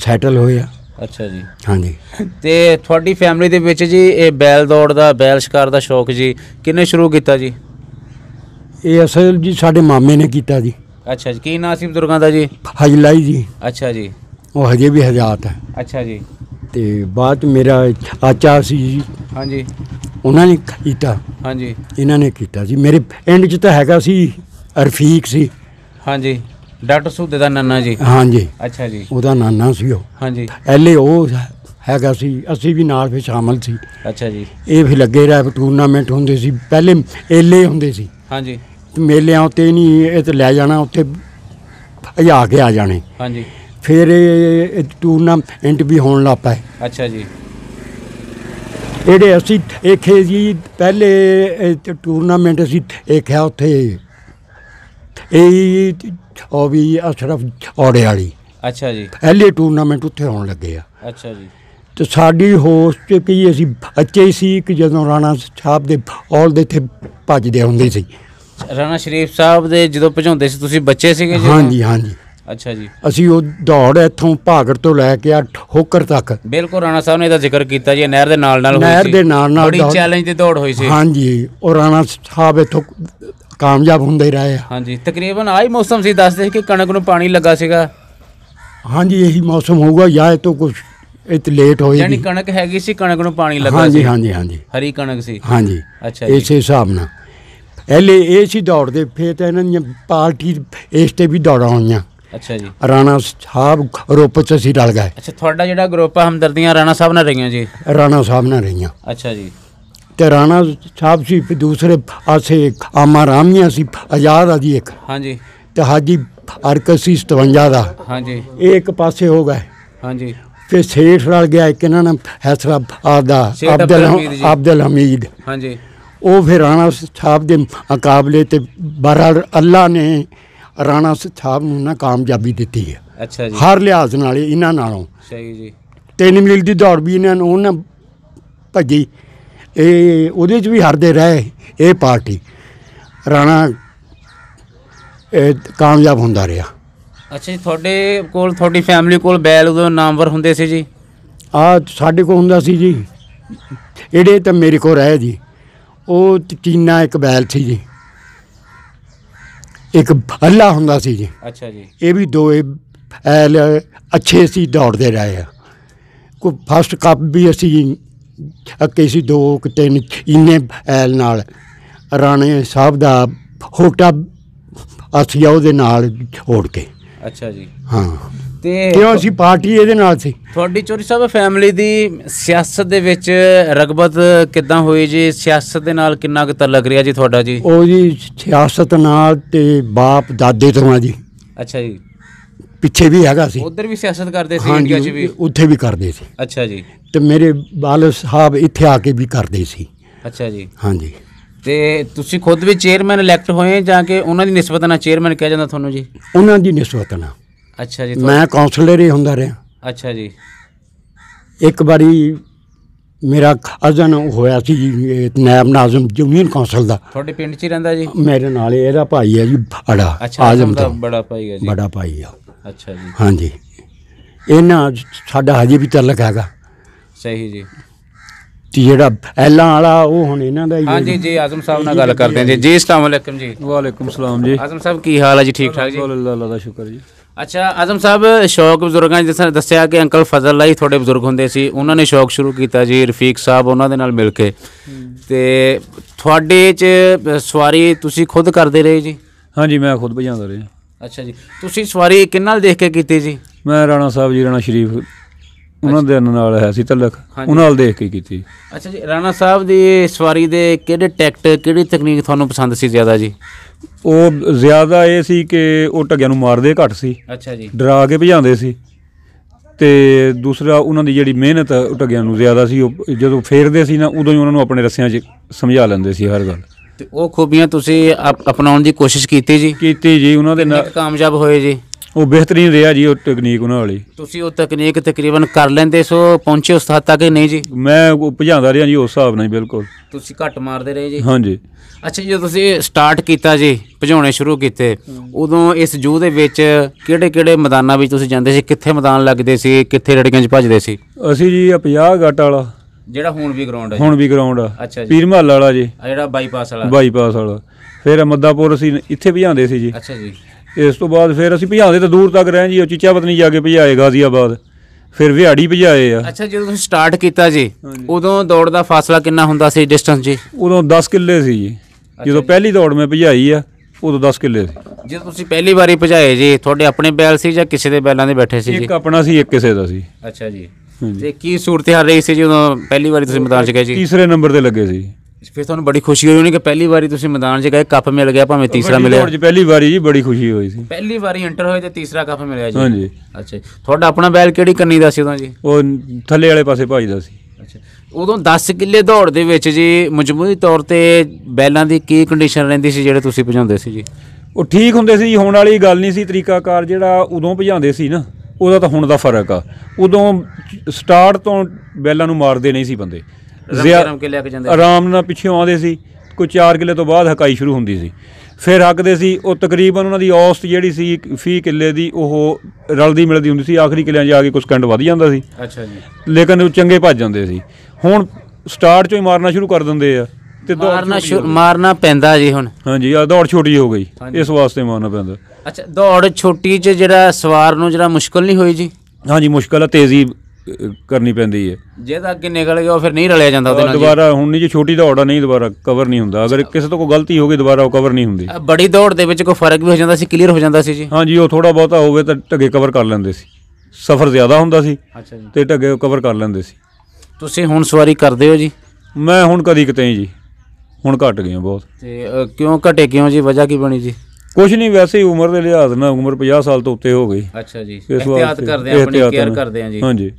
ਸੈਟਲ ਹੋਏ ਆ ਅੱਛਾ ਜੀ ਹਾਂਜੀ ਤੇ ਤੁਹਾਡੀ ਫੈਮਿਲੀ ਦੇ ਵਿੱਚ ਜੀ ਇਹ ਬੈਲ ਦੌੜ ਦਾ ਬੈਲ ਸ਼ਿਕਾਰ ਦਾ ਸ਼ੌਕ ਜੀ ਕਿੰਨੇ ਸ਼ੁਰੂ ਕੀਤਾ ਜੀ ਇਹ ਅਸਲ ਜੀ ਸਾਡੇ ਮਾਮੇ ਨੇ ਕੀਤਾ ਜੀ ਅੱਛਾ ਜੀ ਕੀ ਨਾਂ ਸੀ ਬਜ਼ੁਰਗਾਂ ਦਾ ਜੀ ਹਜਲਾਈ ਜੀ ਅੱਛਾ ਜੀ ਉਹ ਹਜੇ ਵੀ ਹਜ਼ਾਤ ਹੈ ਅੱਛਾ ਜੀ ਤੇ ਬਾਅਦ ਮੇਰਾ ਆਚਾ ਸੀ ਜੀ ਹਾਂਜੀ ਉਹਨਾਂ ਨੇ ਕੀਤਾ ਹਾਂਜੀ ਇਹਨਾਂ ਨੇ ਕੀਤਾ ਜੀ ਮੇਰੇ ਪਿੰਡ 'ਚ ਤਾਂ ਹੈਗਾ ਸੀ ਰਫੀਕ ਸੀ ਹਾਂਜੀ ਡਾਕਟਰ ਸੂਦੇ ਦਾ ਨਾਨਾ ਜੀ ਹਾਂਜੀ ਅੱਛਾ ਜੀ ਉਹਦਾ ਨਾਨਾ ਸੀ ਉਹ ਹਾਂਜੀ ਐਲੇ ਉਹ ਹੈਗਾ ਸੀ ਅਸੀਂ ਵੀ ਨਾਲ ਵਿੱਚ ਸ਼ਾਮਲ ਸੀ ਅੱਛਾ ਜੀ ਇਹ ਫਿਰ ਲੱਗੇ ਰਹਿ ਟੂਰਨਾਮੈਂਟ ਹੁੰਦੇ ਸੀ ਪਹਿਲੇ ਐਲੇ ਹੁੰਦੇ ਸੀ ਹਾਂਜੀ ਮੇਲਿਆਂ ਉੱਤੇ ਨਹੀਂ ਇਹ ਤੇ ਲੈ ਜਾਣਾ ਉੱਥੇ ਆ ਕੇ ਆ ਜਾਣੇ ਹਾਂਜੀ ਫਿਰ ਇਹ ਟੂਰਨਾਮੈਂਟ ਵੀ ਹੋਣ ਲੱਗ ਪਏ ਅੱਛਾ ਜੀ ਇਹਦੇ ਅਸੀਂ ਦੇਖੇ ਜੀ ਪਹਿਲੇ ਟੂਰਨਾਮੈਂਟ ਅਸੀਂ ਆ ਉੱਥੇ ਇਹ ਉਹ ਵੀ ਅਸ਼ਰਫ ਔੜੇ ਵਾਲੀ ਅੱਛਾ ਜੀ ਐਲੇ ਟੂਰਨਾਮੈਂਟ ਉੱਥੇ ਹੋਣ ਲੱਗੇ ਆ ਅੱਛਾ ਜੀ ਤੇ ਸਾਡੀ ਹੋਸਟ ਤੇ ਕੀ ਅਸੀਂ ਬੱਚੇ ਸੀ ਕਿ ਜਦੋਂ ਰਾਣਾ ਸਾਹਿਬ ਦੇ ਔਲ ਦੇ ਇੱਥੇ ਭੱਜਦੇ ਹੁੰਦੇ ਸੀ ਰਾਣਾ ਸ਼ਰੀਫ ਸਾਹਿਬ ਦੇ ਜਦੋਂ ਭਜਾਉਂਦੇ ਸੀ ਤੁਸੀਂ ਬੱਚੇ ਸੀਗੇ ਜੀ ਹਾਂਜੀ ਹਾਂਜੀ ਅੱਛਾ ਜੀ ਅਸੀਂ ਉਹ ਦੌੜ ਇੱਥੋਂ ਭਾਗੜ ਤੋਂ ਲੈ ਕੇ ਆ ਠੋਕਰ ਤੱਕ ਬਿਲਕੁਲ ਰਾਣਾ ਸਾਹਿਬ ਨੇ ਇਹਦਾ ਜ਼ਿਕਰ ਕੀਤਾ ਜੀ ਨਹਿਰ ਦੇ ਨਾਲ ਨਾਲ ਨਹਿਰ ਦੇ ਨਾਲ ਨਾਲ ਬੜੀ ਚੈਲੰਜ ਤੇ ਦੌੜ ਹੋਈ ਸੀ ਹਾਂਜੀ ਉਹ ਰਾਣਾ ਸਾਹਿਬ ਇੱਥੋਂ ਕਾਮਯਾਬ ਹੁੰਦੇ ਰਹੇ ਹਾਂਜੀ ਤਕਰੀਬਨ ਆਹੀ ਮੌਸਮ ਸੀ ਦੱਸਦੇ ਕਿ ਕਣਕ ਨੂੰ ਪਾਣੀ ਲੱਗਾ ਸੀਗਾ ਹਾਂਜੀ ਇਹੀ ਮੌਸਮ ਹੋਊਗਾ ਜਾਂ ਇਹ ਤੋਂ ਕੁਝ ਇਤ ਲੇਟ ਯਾਨੀ ਜਾਨੀ ਕਣਕ ਹੈਗੀ ਸੀ ਕਣਕ ਨੂੰ ਪਾਣੀ ਲੱਗਾ ਸੀ ਹਾਂਜੀ ਹਾਂਜੀ ਹਰੀ ਕਣਕ ਸੀ ਹਾਂਜੀ ਅੱਛਾ ਜੀ। ਇਸੇ ਹਿਸਾਬ ਨਾਲ ਪਹਿਲੇ ਇਹ ਸੀ ਦੌੜਦੇ ਫੇਰ ਤਾਂ ਇਹਨਾਂ ਦੀਆਂ ਪਾਰਟੀ ਇਸ ਤੇ ਵੀ ਦੌੜਾਂ ਹੋਈਆਂ ਅੱਛਾ ਜੀ ਰਾਣਾ ਸਾਹਿਬ ਗਰੁੱਪ ਚ ਅਸੀਂ ਰਲ ਗਏ ਅੱਛਾ ਤੁਹਾਡਾ ਜਿਹੜਾ ਗਰੁੱਪ ਆ ਹਮਦਰਦੀਆਂ ਰਾਣਾ ਸਾਹਿਬ ਨਾਲ ਰਹੀਆਂ ਜੀ ਰਾਣਾ ਸਾਹਿਬ ਨਾਲ ਰਹੀਆਂ ਅੱਛਾ ਜੀ ਤੇ ਰਾਣਾ ਸਾਹਿਬ ਸੀ ਫਿਰ ਦੂਸਰੇ ਪਾਸੇ ਆਮਾ ਰਾਮੀਆਂ ਸੀ ਆਜ਼ਾਦ ਆ ਜੀ ਇੱਕ ਹਾਂਜੀ ਤੇ ਹਾਜੀ ਅਰਕਸੀ ਸੀ 57 ਦਾ ਹਾਂਜੀ ਇਹ ਇੱਕ ਪਾਸੇ ਹੋ ਗਏ ਹਾਂਜੀ ਫਿਰ ਸੇਠ ਰਲ ਗਿਆ ਇੱਕ ਇਹਨਾਂ ਨਾਲ ਹੈਸਰਾ ਆਦਾ ਅਬਦੁਲ ਅਬਦੁਲ ਹਮੀਦ ਹਾਂਜੀ ਉਹ ਫਿਰ ਰਾਣਾ ਸਾਹਿਬ ਦੇ ਮੁਕਾਬਲੇ ਤੇ ਬਰਾ ਅੱਲਾ ਨੇ ਰਾਣਾ ਸਾਹਿਬ ਨੂੰ ਨਾ ਕਾਮਯਾਬੀ ਦਿੱਤੀ ਹੈ ਅੱਛਾ ਜੀ ਹਰ ਲਿਹਾਜ਼ ਨਾਲ ਇਹਨਾਂ ਨਾਲੋਂ ਸਹੀ ਜੀ ਤਿੰਨ ਮੀਲ ਦੀ ਦੌੜ ਵੀ ਇਹਨਾਂ ਨੂੰ ਉਹਨਾਂ ਭੱਜੀ ਇਹ ਉਹਦੇ 'ਚ ਵੀ ਹਰਦੇ ਰਹੇ ਇਹ ਪਾਰਟੀ ਰਾਣਾ ਇਹ ਕਾਮਯਾਬ ਹੁੰਦਾ ਰਿਹਾ ਅੱਛਾ ਜੀ ਤੁਹਾਡੇ ਕੋਲ ਤੁਹਾਡੀ ਫੈਮਿਲੀ ਕੋਲ ਬੈਲ ਉਹ ਨਾਮਵਰ ਹੁੰਦੇ ਸੀ ਜੀ ਆ ਸਾਡੇ ਕੋਲ ਹੁੰਦਾ ਸੀ ਜੀ ਇਹੜੇ ਤਾਂ ਮੇਰੇ ਕੋਲ ਰਹਿ ਜੀ ਉਹ ਟੀਨਾ ਇੱਕ ਬੈਲ ਸੀ ਜੀ ਇੱਕ ਭੱਲਾ ਹੁੰਦਾ ਸੀ ਜੀ ਅੱਛਾ ਜੀ ਇਹ ਵੀ ਦੋ ਐਲ ਅੱਛੇ ਸੀ ਦੌੜਦੇ ਰਹੇ ਆ ਕੋਈ ਫਸਟ ਕੱਪ ਵੀ ਅਸੀਂ ਅੱਕੇ ਸੀ ਦੋ ਕਿ ਤਿੰਨ ਇੰਨੇ ਐਲ ਨਾਲ ਰਾਣੇ ਸਾਹਿਬ ਦਾ ਹੋਟਾ ਅਸੀਂ ਉਹਦੇ ਨਾਲ ਛੋੜ ਕੇ ਅੱਛਾ ਜੀ ਹਾਂ ਤੇ ਕਿਉਂ ਅਸੀਂ ਪਾਰਟੀ ਇਹਦੇ ਨਾਲ ਸੀ ਤੁਹਾਡੀ ਚੋਰੀ ਸਾਹਿਬ ਫੈਮਿਲੀ ਦੀ ਸਿਆਸਤ ਦੇ ਵਿੱਚ ਰਗਬਤ ਕਿੱਦਾਂ ਹੋਈ ਜੀ ਸਿਆਸਤ ਦੇ ਨਾਲ ਕਿੰਨਾ ਕੁ ਤਲਕ ਰਿਹਾ ਜੀ ਤੁਹਾਡਾ ਜੀ ਉਹ ਜੀ ਸਿਆਸਤ ਨਾਲ ਤੇ ਬਾਪ ਦਾਦੇ ਤੋਂ ਆ ਜੀ ਅੱਛਾ ਜੀ ਪਿੱਛੇ ਵੀ ਹੈਗਾ ਸੀ ਉਧਰ ਵੀ ਸਿਆਸਤ ਕਰਦੇ ਸੀ ਇੰਡੀਆ 'ਚ ਵੀ ਉੱਥੇ ਵੀ ਕਰਦੇ ਸੀ ਅੱਛਾ ਜੀ ਤੇ ਮੇਰੇ ਬਾਲ ਸਾਹਿਬ ਇੱਥੇ ਆ ਕੇ ਵੀ ਕਰਦੇ ਸੀ ਅੱਛਾ ਜੀ ਹਾਂਜੀ ਤੇ ਤੁਸੀਂ ਖੁਦ ਵੀ ਚੇਅਰਮੈਨ ਇਲੈਕਟ ਹੋਏ ਜਾਂ ਕਿ ਉਹਨਾਂ ਦੀ ਨਿਸਬਤ ਨਾਲ ਚੇਅਰਮੈਨ ਕਿਹਾ ਜਾਂਦਾ ਤੁਹਾਨੂੰ ਜੀ ਉਹਨਾਂ ਦੀ ਨਿਸਬਤ ਨਾਲ ਅੱਛਾ ਜੀ ਮੈਂ ਕਾਉਂਸਲਰ ਹੀ ਹੁੰਦਾ ਰਿਹਾ ਅੱਛਾ ਜੀ ਇੱਕ ਵਾਰੀ ਮੇਰਾ ਅਜ਼ਨ ਹੋਇਆ ਸੀ ਨਾਇਬ ਨਾਜ਼ਮ ਜੂਨੀਅਰ ਕਾਉਂਸਲ ਦਾ ਤੁਹਾਡੇ ਪਿੰਡ 'ਚ ਹੀ ਰਹਿੰਦਾ ਜੀ ਮੇਰੇ ਨਾਲ ਇਹਦਾ ਭਾਈ ਹੈ ਜੀ ਬੜਾ ਆਜ਼ਮ ਦਾ ਬੜਾ ਭਾਈ ਹੈ ਜੀ ਬੜਾ ਭਾਈ ਆ ਅੱਛਾ ਜੀ ਹਾਂਜੀ ਇਹਨਾਂ ਸਾਡਾ ਹਜੇ ਵੀ ਤਲਕ ਹੈਗਾ ਸਹੀ ਜੀ ਤੇ ਜਿਹੜਾ ਐਲਾ ਵਾਲਾ ਉਹ ਹੁਣ ਇਹਨਾਂ ਦਾ ਹੀ ਹਾਂਜੀ ਜੀ ਆਜ਼ਮ ਸਾਹਿਬ ਨਾਲ ਗੱਲ ਕਰਦੇ ਜੀ ਜੀ ਅਸਲਾਮ ਅਲੈਕਮ ਜੀ ਵਾਲੇਕਮ ਸਲਾਮ ਜੀ ਆਜ਼ਮ ਸਾਹਿਬ ਕੀ ਹਾਲ ਹੈ ਜੀ ਠੀਕ ਠਾਕ ਜੀ ਅੱਲਾਹ ਅੱਲਾਹ ਦਾ ਸ਼ੁਕਰ ਜੀ ਅੱਛਾ ਆਜ਼ਮ ਸਾਹਿਬ ਸ਼ੌਕ ਬਜ਼ੁਰਗਾਂ ਜਿਸ ਨੇ ਦੱਸਿਆ ਕਿ ਅੰਕਲ ਫਜ਼ਲ ਲਈ ਤੁਹਾਡੇ ਬਜ਼ੁਰਗ ਹੁੰਦੇ ਸੀ ਉਹਨਾਂ ਨੇ ਸ਼ੌਕ ਸ਼ੁਰੂ ਕੀਤਾ ਜੀ ਰਫੀਕ ਸਾਹਿਬ ਉਹਨਾਂ ਦੇ ਨਾਲ ਮਿਲ ਕੇ ਤੇ ਤੁਹਾਡੇ ਚ ਸਵਾਰੀ ਤੁਸੀਂ ਖੁਦ ਕਰਦੇ ਰਹੇ ਜੀ ਹਾਂਜੀ ਮੈਂ ਖੁਦ ਭਜਾਉਂਦਾ ਰਿਹਾ ਅੱਛਾ ਜੀ ਤੁਸੀਂ ਸਵਾਰੀ ਕਿੰਨ ਨਾਲ ਦੇਖ ਕੇ ਕੀਤੀ ਜੀ ਮੈਂ ਰਾਣਾ ਸਾਹਿਬ ਜੀ ਰਾਣਾ ਸ਼ਰੀਫ ਉਹਨਾਂ ਦੇ ਨਾਲ ਹੈ ਸੀ ਤਲਕ ਉਹਨਾਂ ਨਾਲ ਦੇਖ ਕੇ ਕੀਤੀ ਅੱਛਾ ਜੀ ਰਾਣਾ ਸਾਹਿਬ ਦੀ ਸਵਾਰੀ ਦੇ ਕਿਹੜੇ ਟੈਕਟ ਕਿਹੜੀ ਤਕਨੀਕ ਤੁਹਾਨੂੰ ਪਸੰਦ ਸੀ ਜ਼ਿਆਦਾ ਜੀ ਉਹ ਜ਼ਿਆਦਾ ਇਹ ਸੀ ਕਿ ਉਹ ਟੱਗਿਆਂ ਨੂੰ ਮਾਰਦੇ ਘੱਟ ਸੀ ਅੱਛਾ ਜੀ ਡਰਾ ਕੇ ਭਜਾਉਂਦੇ ਸੀ ਤੇ ਦੂਸਰਾ ਉਹਨਾਂ ਦੀ ਜਿਹੜੀ ਮਿਹਨਤ ਟੱਗਿਆਂ ਨੂੰ ਜ਼ਿਆਦਾ ਸੀ ਉਹ ਜਦੋਂ ਫੇਰਦੇ ਸੀ ਨਾ ਉਦੋਂ ਹੀ ਉਹਨਾਂ ਨੂੰ ਆਪਣੇ ਰੱਸਿਆਂ 'ਚ ਸਮਝਾ ਲੈਂਦੇ ਸੀ ਹਰ ਗੱਲ ਤੇ ਉਹ ਖੂਬੀਆਂ ਤੁਸੀਂ ਅਪਣਾਉਣ ਦੀ ਕੋਸ਼ਿਸ਼ ਕੀਤੀ ਜੀ ਕੀਤੀ ਜੀ ਉਹਨਾਂ ਦੇ ਨਾਲ ਕਾਮਯਾਬ ਹੋਏ ਜੀ ਉਹ ਬਿਹਤਰੀਨ ਰਿਹਾ ਜੀ ਉਹ ਟੈਕਨੀਕ ਉਹਨਾਂ ਵਾਲੀ ਤੁਸੀਂ ਉਹ ਤਕਨੀਕ ਤਕਰੀਬਨ ਕਰ ਲੈਂਦੇ ਸੋ ਪਹੁੰਚੇ ਉਸ ਹੱਦ ਤੱਕ ਨਹੀਂ ਜੀ ਮੈਂ ਉਹ ਭਜਾਉਂਦਾ ਰਿਹਾ ਜੀ ਉਸ ਹਿਸਾਬ ਨਾਲ ਬਿਲਕੁਲ ਤੁਸੀਂ ਘੱਟ ਮਾਰਦੇ ਰਹੇ ਜੀ ਹਾਂਜੀ ਅੱਛਾ ਜੀ ਤੁਸੀਂ ਸਟਾਰਟ ਕੀਤਾ ਜੀ ਭਜਾਉਣੇ ਸ਼ੁਰੂ ਕੀਤੇ ਉਦੋਂ ਇਸ ਜੂ ਦੇ ਵਿੱਚ ਕਿਹੜੇ ਕਿਹੜੇ ਮੈਦਾਨਾਂ ਵਿੱਚ ਤੁਸੀਂ ਜਾਂਦੇ ਸੀ ਕਿੱਥੇ ਮੈਦਾਨ ਲੱਗਦੇ ਸੀ ਕਿੱਥੇ ਰੜੀਆਂ 'ਚ ਭੱਜਦੇ ਸੀ ਅਸੀਂ ਜੀ 50 ਗੱਟ ਵਾਲਾ ਜਿਹੜਾ ਹੁਣ ਵੀ ਗਰਾਊਂਡ ਹੈ ਹੁਣ ਵੀ ਗਰਾਊਂਡ ਅੱਛਾ ਜੀ ਪੀਰ ਮਹੱਲ ਵਾਲਾ ਜੀ ਆ ਜਿਹੜਾ ਬਾਈਪਾਸ ਵਾਲਾ ਬਾਈਪਾਸ ਵਾਲਾ ਫਿਰ ਮੱਦਾਪੁਰ ਅਸੀਂ ਇੱਥੇ ਭਜਾਉਂਦੇ ਸੀ ਜੀ ਅੱਛਾ ਜੀ ਇਸ ਤੋਂ ਬਾਅਦ ਫਿਰ ਅਸੀਂ ਭਜਾਉਂਦੇ ਤਾਂ ਦੂਰ ਤੱਕ ਰਹੇ ਜੀ ਉਹ ਚੀਚਾ ਪਤਨੀ ਜਾ ਕੇ ਭਜਾਏ ਗਾਜ਼ੀਆਬਾਦ ਫਿਰ ਵਿਹਾੜੀ ਭਜਾਏ ਆ ਅੱਛਾ ਜਦੋਂ ਤੁਸੀਂ ਸਟਾਰਟ ਕੀਤਾ ਜੀ ਉਦੋਂ ਦੌੜ ਦਾ ਫਾਸਲਾ ਕਿੰਨਾ ਹੁੰਦਾ ਸੀ ਡਿਸਟੈਂਸ ਜੀ ਉਦੋਂ 10 ਕਿੱਲੇ ਸੀ ਜੀ ਜਦੋਂ ਪਹਿਲੀ ਦੌੜ ਮੈਂ ਭਜਾਈ ਆ ਉਦੋਂ 10 ਕਿੱਲੇ ਸੀ ਜੇ ਤੁਸੀਂ ਪਹਿਲੀ ਵਾਰੀ ਭਜਾਏ ਜੀ ਤੁਹਾਡੇ ਆਪਣੇ ਬੈਲ ਸੀ ਜਾਂ ਕਿਸੇ ਦੇ ਬੈਲਾਂ ਦੇ ਬੈਠੇ ਸੀ ਜੀ ਇੱਕ ਆਪਣਾ ਸੀ ਇੱਕ ਕਿਸੇ ਦਾ ਸੀ ਅੱਛਾ ਜੀ ਤੇ ਕੀ ਸੂਰਤ ਹਾਲ ਰਹੀ ਸੀ ਜਦੋਂ ਪਹਿਲੀ ਵਾਰੀ ਤੁਸੀਂ ਮੈਦਾਨ 'ਚ ਗਏ ਜੀ ਤੀਸਰੇ ਨੰਬਰ ਤੇ ਲੱਗੇ ਸੀ ਫਿਰ ਤੁਹਾਨੂੰ ਬੜੀ ਖੁਸ਼ੀ ਹੋਈ ਹੋਣੀ ਕਿ ਪਹਿਲੀ ਵਾਰੀ ਤੁਸੀਂ ਮੈਦਾਨ 'ਚ ਗਏ ਕੱਪ ਮਿਲ ਗਿਆ ਭਾਵੇਂ ਤੀਸਰਾ ਮਿਲਿਆ ਜੀ ਪਹਿਲੀ ਵਾਰੀ ਜੀ ਬੜੀ ਖੁਸ਼ੀ ਹੋਈ ਸੀ ਪਹਿਲੀ ਵਾਰੀ ਇੰਟਰ ਹੋਏ ਤੇ ਤੀਸਰਾ ਕੱਪ ਮਿਲਿਆ ਜੀ ਹਾਂਜੀ ਅੱਛਾ ਤੁਹਾਡਾ ਆਪਣਾ ਬੈਲ ਕਿਹੜੀ ਕੰਨੀ ਦਾ ਸੀ ਉਦੋਂ ਜੀ ਉਹ ਥੱਲੇ ਵਾਲੇ ਪਾਸੇ ਭਾਜਦਾ ਸੀ ਅੱਛਾ ਉਦੋਂ 10 ਕਿੱਲੇ ਦੌੜ ਦੇ ਵਿੱਚ ਜੀ ਮਜਮੂਈ ਤੌਰ ਤੇ ਬੈਲਾਂ ਦੀ ਕੀ ਕੰਡੀਸ਼ਨ ਰਹਿੰਦੀ ਸੀ ਜਿਹੜੇ ਤੁਸੀਂ ਭਜਾਉਂਦੇ ਸੀ ਜੀ ਉਹ ਠੀਕ ਹੁੰਦੇ ਸੀ ਜੀ ਹੁਣ ਵਾਲੀ ਗੱਲ ਨਹੀਂ ਸੀ ਤਰੀਕਾਕਾਰ ਜਿਹੜਾ ਉਦੋਂ ਭਜਾਉਂਦੇ ਸੀ ਨਾ ਉਹਦਾ ਤਾਂ ਹੁਣ ਦਾ ਫਰਕ ਆ ਉਦੋਂ ਸਟਾਰਟ ਤੋਂ ਬੈਲਾਂ ਨੂੰ ਮਾਰਦੇ ਨਹੀਂ ਸੀ ਬੰਦੇ ਆਰਾਮ ਕੇ ਲੈ ਕੇ ਜਾਂਦੇ ਆਰਾਮ ਨਾਲ ਪਿੱਛੇ ਆਉਂਦੇ ਸੀ ਕੋਈ 4 ਕਿੱਲੇ ਤੋਂ ਬਾਅਦ ਹਕਾਈ ਸ਼ੁਰੂ ਹੁੰਦੀ ਸੀ ਫਿਰ ਹੱਕਦੇ ਸੀ ਉਹ ਤਕਰੀਬਨ ਉਹਨਾਂ ਦੀ ਔਸਤ ਜਿਹੜੀ ਸੀ ਫੀ ਕਿੱਲੇ ਦੀ ਉਹ ਰਲਦੀ ਮਿਲਦੀ ਹੁੰਦੀ ਸੀ ਆਖਰੀ ਕਿਲਿਆਂ 'ਚ ਆ ਕੇ ਕੁਝ ਕੰਡ ਵਧ ਜਾਂਦਾ ਸੀ ਅੱਛਾ ਜੀ ਲੇਕਿਨ ਉਹ ਚੰਗੇ ਭੱਜ ਜਾਂਦੇ ਸੀ ਹੁਣ ਸਟਾਰਟ 'ਚੋਂ ਹੀ ਮਾਰਨਾ ਸ਼ੁਰੂ ਕਰ ਦਿੰਦੇ ਆ ਤੇ ਮਾਰਨਾ ਮਾਰਨਾ ਪੈਂਦਾ ਜੀ ਹੁਣ ਹਾਂਜੀ ਆ ਦੌੜ ਛੋਟੀ ਹੋ ਗਈ ਇਸ ਵਾਸਤੇ ਮਾਰਨਾ ਪੈਂਦਾ ਅੱਛਾ ਦੌੜ ਛੋਟੀ 'ਚ ਜਿਹੜਾ ਸਵਾਰ ਨੂੰ ਜਿਹੜਾ ਮੁਸ਼ਕਲ ਨਹੀਂ ਹੋਈ ਜੀ ਹਾਂਜੀ ਮੁਸ਼ਕਲ ਹੈ ਤੇਜ਼ੀ ਕਰਨੀ ਪੈਂਦੀ ਹੈ ਜੇ ਤਾਂ ਅੱਗੇ ਨਿਕਲ ਗਿਆ ਫਿਰ ਨਹੀਂ ਰਲਿਆ ਜਾਂਦਾ ਉਹਦੇ ਨਾਲ ਜੀ। ਦੁਬਾਰਾ ਹੁਣ ਨਹੀਂ ਜੇ ਛੋਟੀ ਦੌੜ ਆ ਨਹੀਂ ਦੁਬਾਰਾ ਕਵਰ ਨਹੀਂ ਹੁੰਦਾ ਅਗਰ ਕਿਸੇ ਤੋਂ ਕੋਈ ਗਲਤੀ ਹੋ ਗਈ ਦੁਬਾਰਾ ਉਹ ਕਵਰ ਨਹੀਂ ਹੁੰਦੀ ਬੜੀ ਦੌੜ ਦੇ ਵਿੱਚ ਕੋਈ ਫਰਕ ਵੀ ਹੋ ਜਾਂਦਾ ਸੀ ਕਲੀਅਰ ਹੋ ਜਾਂਦਾ ਸੀ ਜੀ ਹਾਂਜੀ ਉਹ ਥੋੜਾ ਬਹੁਤਾ ਹੋਵੇ ਤਾਂ ਢੱਗੇ ਕਵਰ ਕਰ ਲੈਂਦੇ ਸੀ ਸਫ਼ਰ ਜ਼ਿਆਦਾ ਹੁੰਦਾ ਸੀ ਅੱਛਾ ਜੀ ਤੇ ਢੱਗੇ ਕਵਰ ਕਰ ਲੈਂਦੇ ਸੀ ਤੁਸੀਂ ਹੁਣ ਸਵਾਰੀ ਕਰਦੇ ਹੋ ਜੀ ਮੈਂ ਹੁਣ ਕਦੀ ਕਿਤੇ ਜੀ ਹੁਣ ਘਟ ਗਈਆਂ ਬਹੁਤ ਤੇ ਕਿਉਂ ਘਟੇ ਕਿਉਂ ਜੀ ਵਜ੍ਹਾ ਕੀ ਬਣੀ ਜੀ ਕੁਝ ਨਹੀਂ ਵੈਸੇ ਹੀ ਉਮਰ ਦੇ ਲਿਹਾਜ਼ ਨਾਲ ਉਮਰ 50 ਸਾਲ ਤੋਂ ਉੱਤੇ ਹੋ ਗਈ ਅੱਛਾ ਜੀ ਇਸ ਇhtiyat ਕਰਦੇ ਆ ਆਪਣੀ ਕੇਅਰ ਕਰਦੇ ਆ ਜੀ ਹਾਂ ਜੀ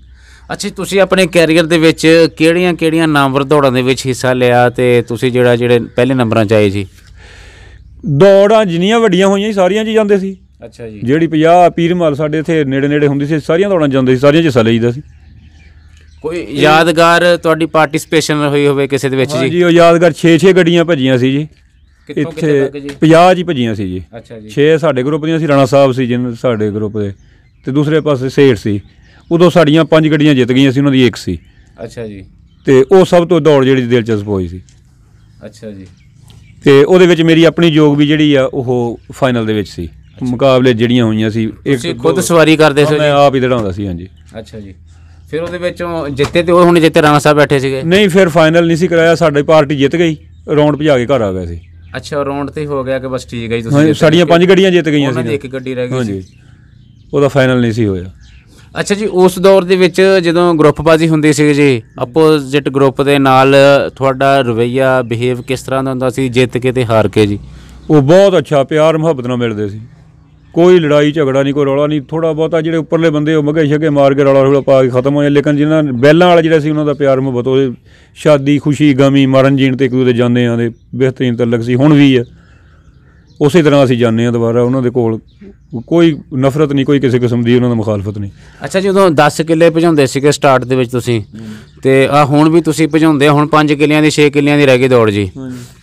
ਅੱਛਾ ਤੁਸੀਂ ਆਪਣੇ ਕੈਰੀਅਰ ਦੇ ਵਿੱਚ ਕਿਹੜੀਆਂ-ਕਿਹੜੀਆਂ ਨਾਮਵਰ ਦੌੜਾਂ ਦੇ ਵਿੱਚ ਹਿੱਸਾ ਲਿਆ ਤੇ ਤੁਸੀਂ ਜਿਹੜਾ ਜਿਹੜੇ ਪਹਿਲੇ ਨੰਬਰਾਂ 'ਚ ਆਏ ਜੀ ਦੌੜਾਂ ਜਿੰਨੀਆਂ ਵੱਡੀਆਂ ਹੋਈਆਂ ਸਾਰੀਆਂ 'ਚ ਜਾਂਦੇ ਸੀ ਅੱਛਾ ਜੀ ਜਿਹੜੀ 50 ਪੀਰ ਮਾਲ ਸਾਡੇ ਇੱਥੇ ਨੇੜੇ ਨੇੜੇ ਹੁੰਦੀ ਸੀ ਸਾਰੀਆਂ ਦੌੜਾਂ ਜਾਂਦੇ ਸੀ ਸਾਰੀਆਂ 'ਚ ਹਿੱਸਾ ਲਈਦਾ ਸੀ ਕੋਈ ਯਾਦਗਾਰ ਤੁਹਾਡੀ ਪਾਰਟਿਸਪੇਸ਼ਨ ਹੋਈ ਹੋਵੇ ਕਿਸੇ ਦੇ ਵਿੱਚ ਜੀ ਹਾਂਜੀ ਉਹ ਯਾਦਗਾਰ 6-6 ਗੱਡੀਆਂ ਭੱਜੀਆਂ ਸੀ ਜੀ ਕਿੱਥੋਂ ਕਿੱਥੇ ਤੱਕ ਜੀ 50 ਜੀ ਭੱਜੀਆਂ ਸੀ ਜੀ ਅੱਛਾ ਜੀ 6 ਸਾਡੇ ਗਰੁੱਪ ਦੀਆਂ ਸੀ ਰਾਣਾ ਸਾਹਿਬ ਸੀ ਜਿਨ ਸਾਡੇ ਗਰੁੱਪ ਦੇ ਤੇ ਦੂਸਰੇ ਪਾਸੇ ਸੇਠ ਸੀ ਉਦੋਂ ਸਾਡੀਆਂ ਪੰਜ ਗੱਡੀਆਂ ਜਿੱਤ ਗਈਆਂ ਸੀ ਉਹਨਾਂ ਦੀ ਇੱਕ ਸੀ ਅੱਛਾ ਜੀ ਤੇ ਉਹ ਸਭ ਤੋਂ ਦੌੜ ਜਿਹੜੀ ਦਿਲਚਸਪ ਹੋਈ ਸੀ ਅੱਛਾ ਜੀ ਤੇ ਉਹਦੇ ਵਿੱਚ ਮੇਰੀ ਆਪਣੀ ਜੋਗ ਵੀ ਜਿਹੜੀ ਆ ਉਹ ਫਾਈਨਲ ਦੇ ਵਿੱਚ ਸੀ ਮੁਕਾਬਲੇ ਜਿਹੜੀਆਂ ਹੋਈਆਂ ਸੀ ਇੱਕ ਖੁਦ ਸਵਾਰੀ ਕਰਦੇ ਸੀ ਮੈਂ ਆਪ ਹੀ ਦੜਾਉਂਦਾ ਸੀ ਹਾਂਜੀ ਅੱਛਾ ਜੀ ਫਿਰ ਉਹਦੇ ਵਿੱਚੋਂ ਜਿੱਤੇ ਤੇ ਉਹ ਹੁਣ ਜਿੱਤੇ ਰਾਣਾ ਸਾਹਿਬ ਬੈਠੇ ਸੀਗੇ ਨਹੀਂ ਫਿਰ ਫਾਈਨਲ ਨਹੀਂ ਸੀ ਕਰਾਇਆ ਸਾਡੀ ਪਾਰਟੀ ਜਿੱਤ ਗਈ ਰੌਂਡ ਭਜਾ ਕੇ ਘਰ ਆ ਗਏ ਸੀ ਅੱਛਾ ਰੌਂਡ ਤੇ ਹੋ ਗਿਆ ਕਿ ਬਸ ਠੀਕ ਹੈ ਤੁਸੀਂ ਸਾਡੀਆਂ ਪੰਜ ਗੱਡੀਆਂ ਜਿੱਤ ਗਈਆਂ ਸੀ ਉਹਨਾਂ ਦੀ ਇੱਕ ਗੱਡੀ ਰਹਿ ਗਈ ਸੀ ਉਹਦਾ ਫਾਈਨਲ ਨਹੀਂ ਸੀ ਹੋਇਆ ਅੱਛਾ ਜੀ ਉਸ ਦੌਰ ਦੇ ਵਿੱਚ ਜਦੋਂ ਗਰੁੱਪਬਾਜ਼ੀ ਹੁੰਦੀ ਸੀ ਜੀ ਆਪੋਜ਼ਿਟ ਗਰੁੱਪ ਦੇ ਨਾਲ ਤੁਹਾਡਾ ਰਵਈਆ ਬਿਹੇਵ ਕਿਸ ਤਰ੍ਹਾਂ ਦਾ ਹੁੰਦਾ ਸੀ ਜਿੱਤ ਕੇ ਤੇ ਹਾਰ ਕੇ ਜੀ ਉਹ ਬਹੁਤ ਅੱਛਾ ਪਿਆਰ ਮੁਹੱਬਤ ਨਾਲ ਮਿਲਦੇ ਸੀ ਕੋਈ ਲੜਾਈ ਝਗੜਾ ਨਹੀਂ ਕੋਈ ਰੌਲਾ ਨਹੀਂ ਥੋੜਾ ਬਹੁਤਾ ਜਿਹੜੇ ਉੱਪਰਲੇ ਬੰਦੇ ਉਹ ਮਗੇ ਛਗੇ ਮਾਰ ਕੇ ਰੌਲਾ ਰੌਲਾ ਪਾ ਕੇ ਖਤਮ ਹੋ ਹੋਏ ਲੇਕਿਨ ਜਿਹਨਾਂ ਬੈਲਾਂ ਵਾਲਾ ਜਿਹੜਾ ਸੀ ਉਹਨਾਂ ਦਾ ਪਿਆਰ ਮੁਹੱਬਤ ਉਹ ਸ਼ਾਦੀ ਖੁਸ਼ੀ ਗਮੀ ਮਰਨ ਜੀਣ ਤੇ ਇੱਕ ਦੂਜੇ ਜਾਂਦੇ ਆਂਦੇ ਬਿਹਤਰੀਨ ਤਲਕ ਸੀ ਹੁਣ ਵੀ ਹੈ ਉਸੇ ਤਰ੍ਹਾਂ ਅਸੀਂ ਜਾਂਦੇ ਆਂ ਦੁਬਾਰਾ ਉਹਨਾਂ ਦੇ ਕੋਲ ਕੋਈ ਨਫ਼ਰਤ ਨਹੀਂ ਕੋਈ ਕਿਸੇ ਕਿਸਮ ਦੀ ਉਹਨਾਂ ਦਾ ਮੁਖਾਲਫਤ ਨਹੀਂ ਅੱਛਾ ਜਦੋਂ 10 ਕਿੱਲੇ ਭਜਾਉਂਦੇ ਸੀਗੇ ਸਟਾਰਟ ਦੇ ਵਿੱਚ ਤੁਸੀਂ ਤੇ ਆ ਹੁਣ ਵੀ ਤੁਸੀਂ ਭਜਾਉਂਦੇ ਹੁਣ 5 ਕਿੱਲਿਆਂ ਦੀ 6 ਕਿੱਲਿਆਂ ਦੀ ਰਹਿ ਗਈ ਦੌੜ ਜੀ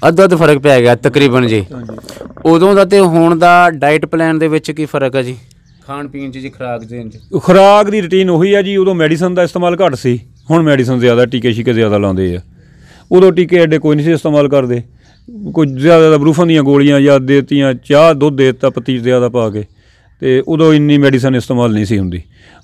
ਅੱਧਾ ਤਾਂ ਫਰਕ ਪੈ ਗਿਆ ਤਕਰੀਬਨ ਜੀ ਉਦੋਂ ਦਾ ਤੇ ਹੁਣ ਦਾ ਡਾਈਟ ਪਲਾਨ ਦੇ ਵਿੱਚ ਕੀ ਫਰਕ ਹੈ ਜੀ ਖਾਣ ਪੀਣ 'ਚ ਜੀ ਖਰਾਕ ਦੇ 'ਚ ਖਰਾਕ ਦੀ ਰੁਟੀਨ ਉਹੀ ਹੈ ਜੀ ਉਦੋਂ ਮੈਡੀਸਨ ਦਾ ਇਸਤੇਮਾਲ ਘੱਟ ਸੀ ਹੁਣ ਮੈਡੀਸਨ ਜ਼ਿਆਦਾ ਟੀਕੇ ਸ਼ੀਕੇ ਜ਼ਿਆਦਾ ਲਾਉਂਦੇ ਆ ਉਦੋਂ ਟੀਕੇ ਐਡੇ ਕੋਈ ਨਹੀਂ ਸੀ ਇਸਤੇਮਾਲ ਕਰਦੇ ਕੋਈ ਜ਼ਿਆਦਾ ਜ਼ਿਆਦਾ ਬਰੂਫਾਂ ਦੀਆਂ ਗੋਲੀਆਂ ਜਾਂ ਦੇਤੀਆਂ ਚਾਹ ਦੁੱਧ ਦੇਤਾ ਪਤੀਜ ਜ਼ਿਆਦਾ ਪਾ ਕੇ ਤੇ ਉਦੋਂ ਇੰਨੀ ਮੈਡੀਸਨ ਇਸਤੇਮਾਲ ਨਹੀਂ ਸੀ ਹੁੰਦੀ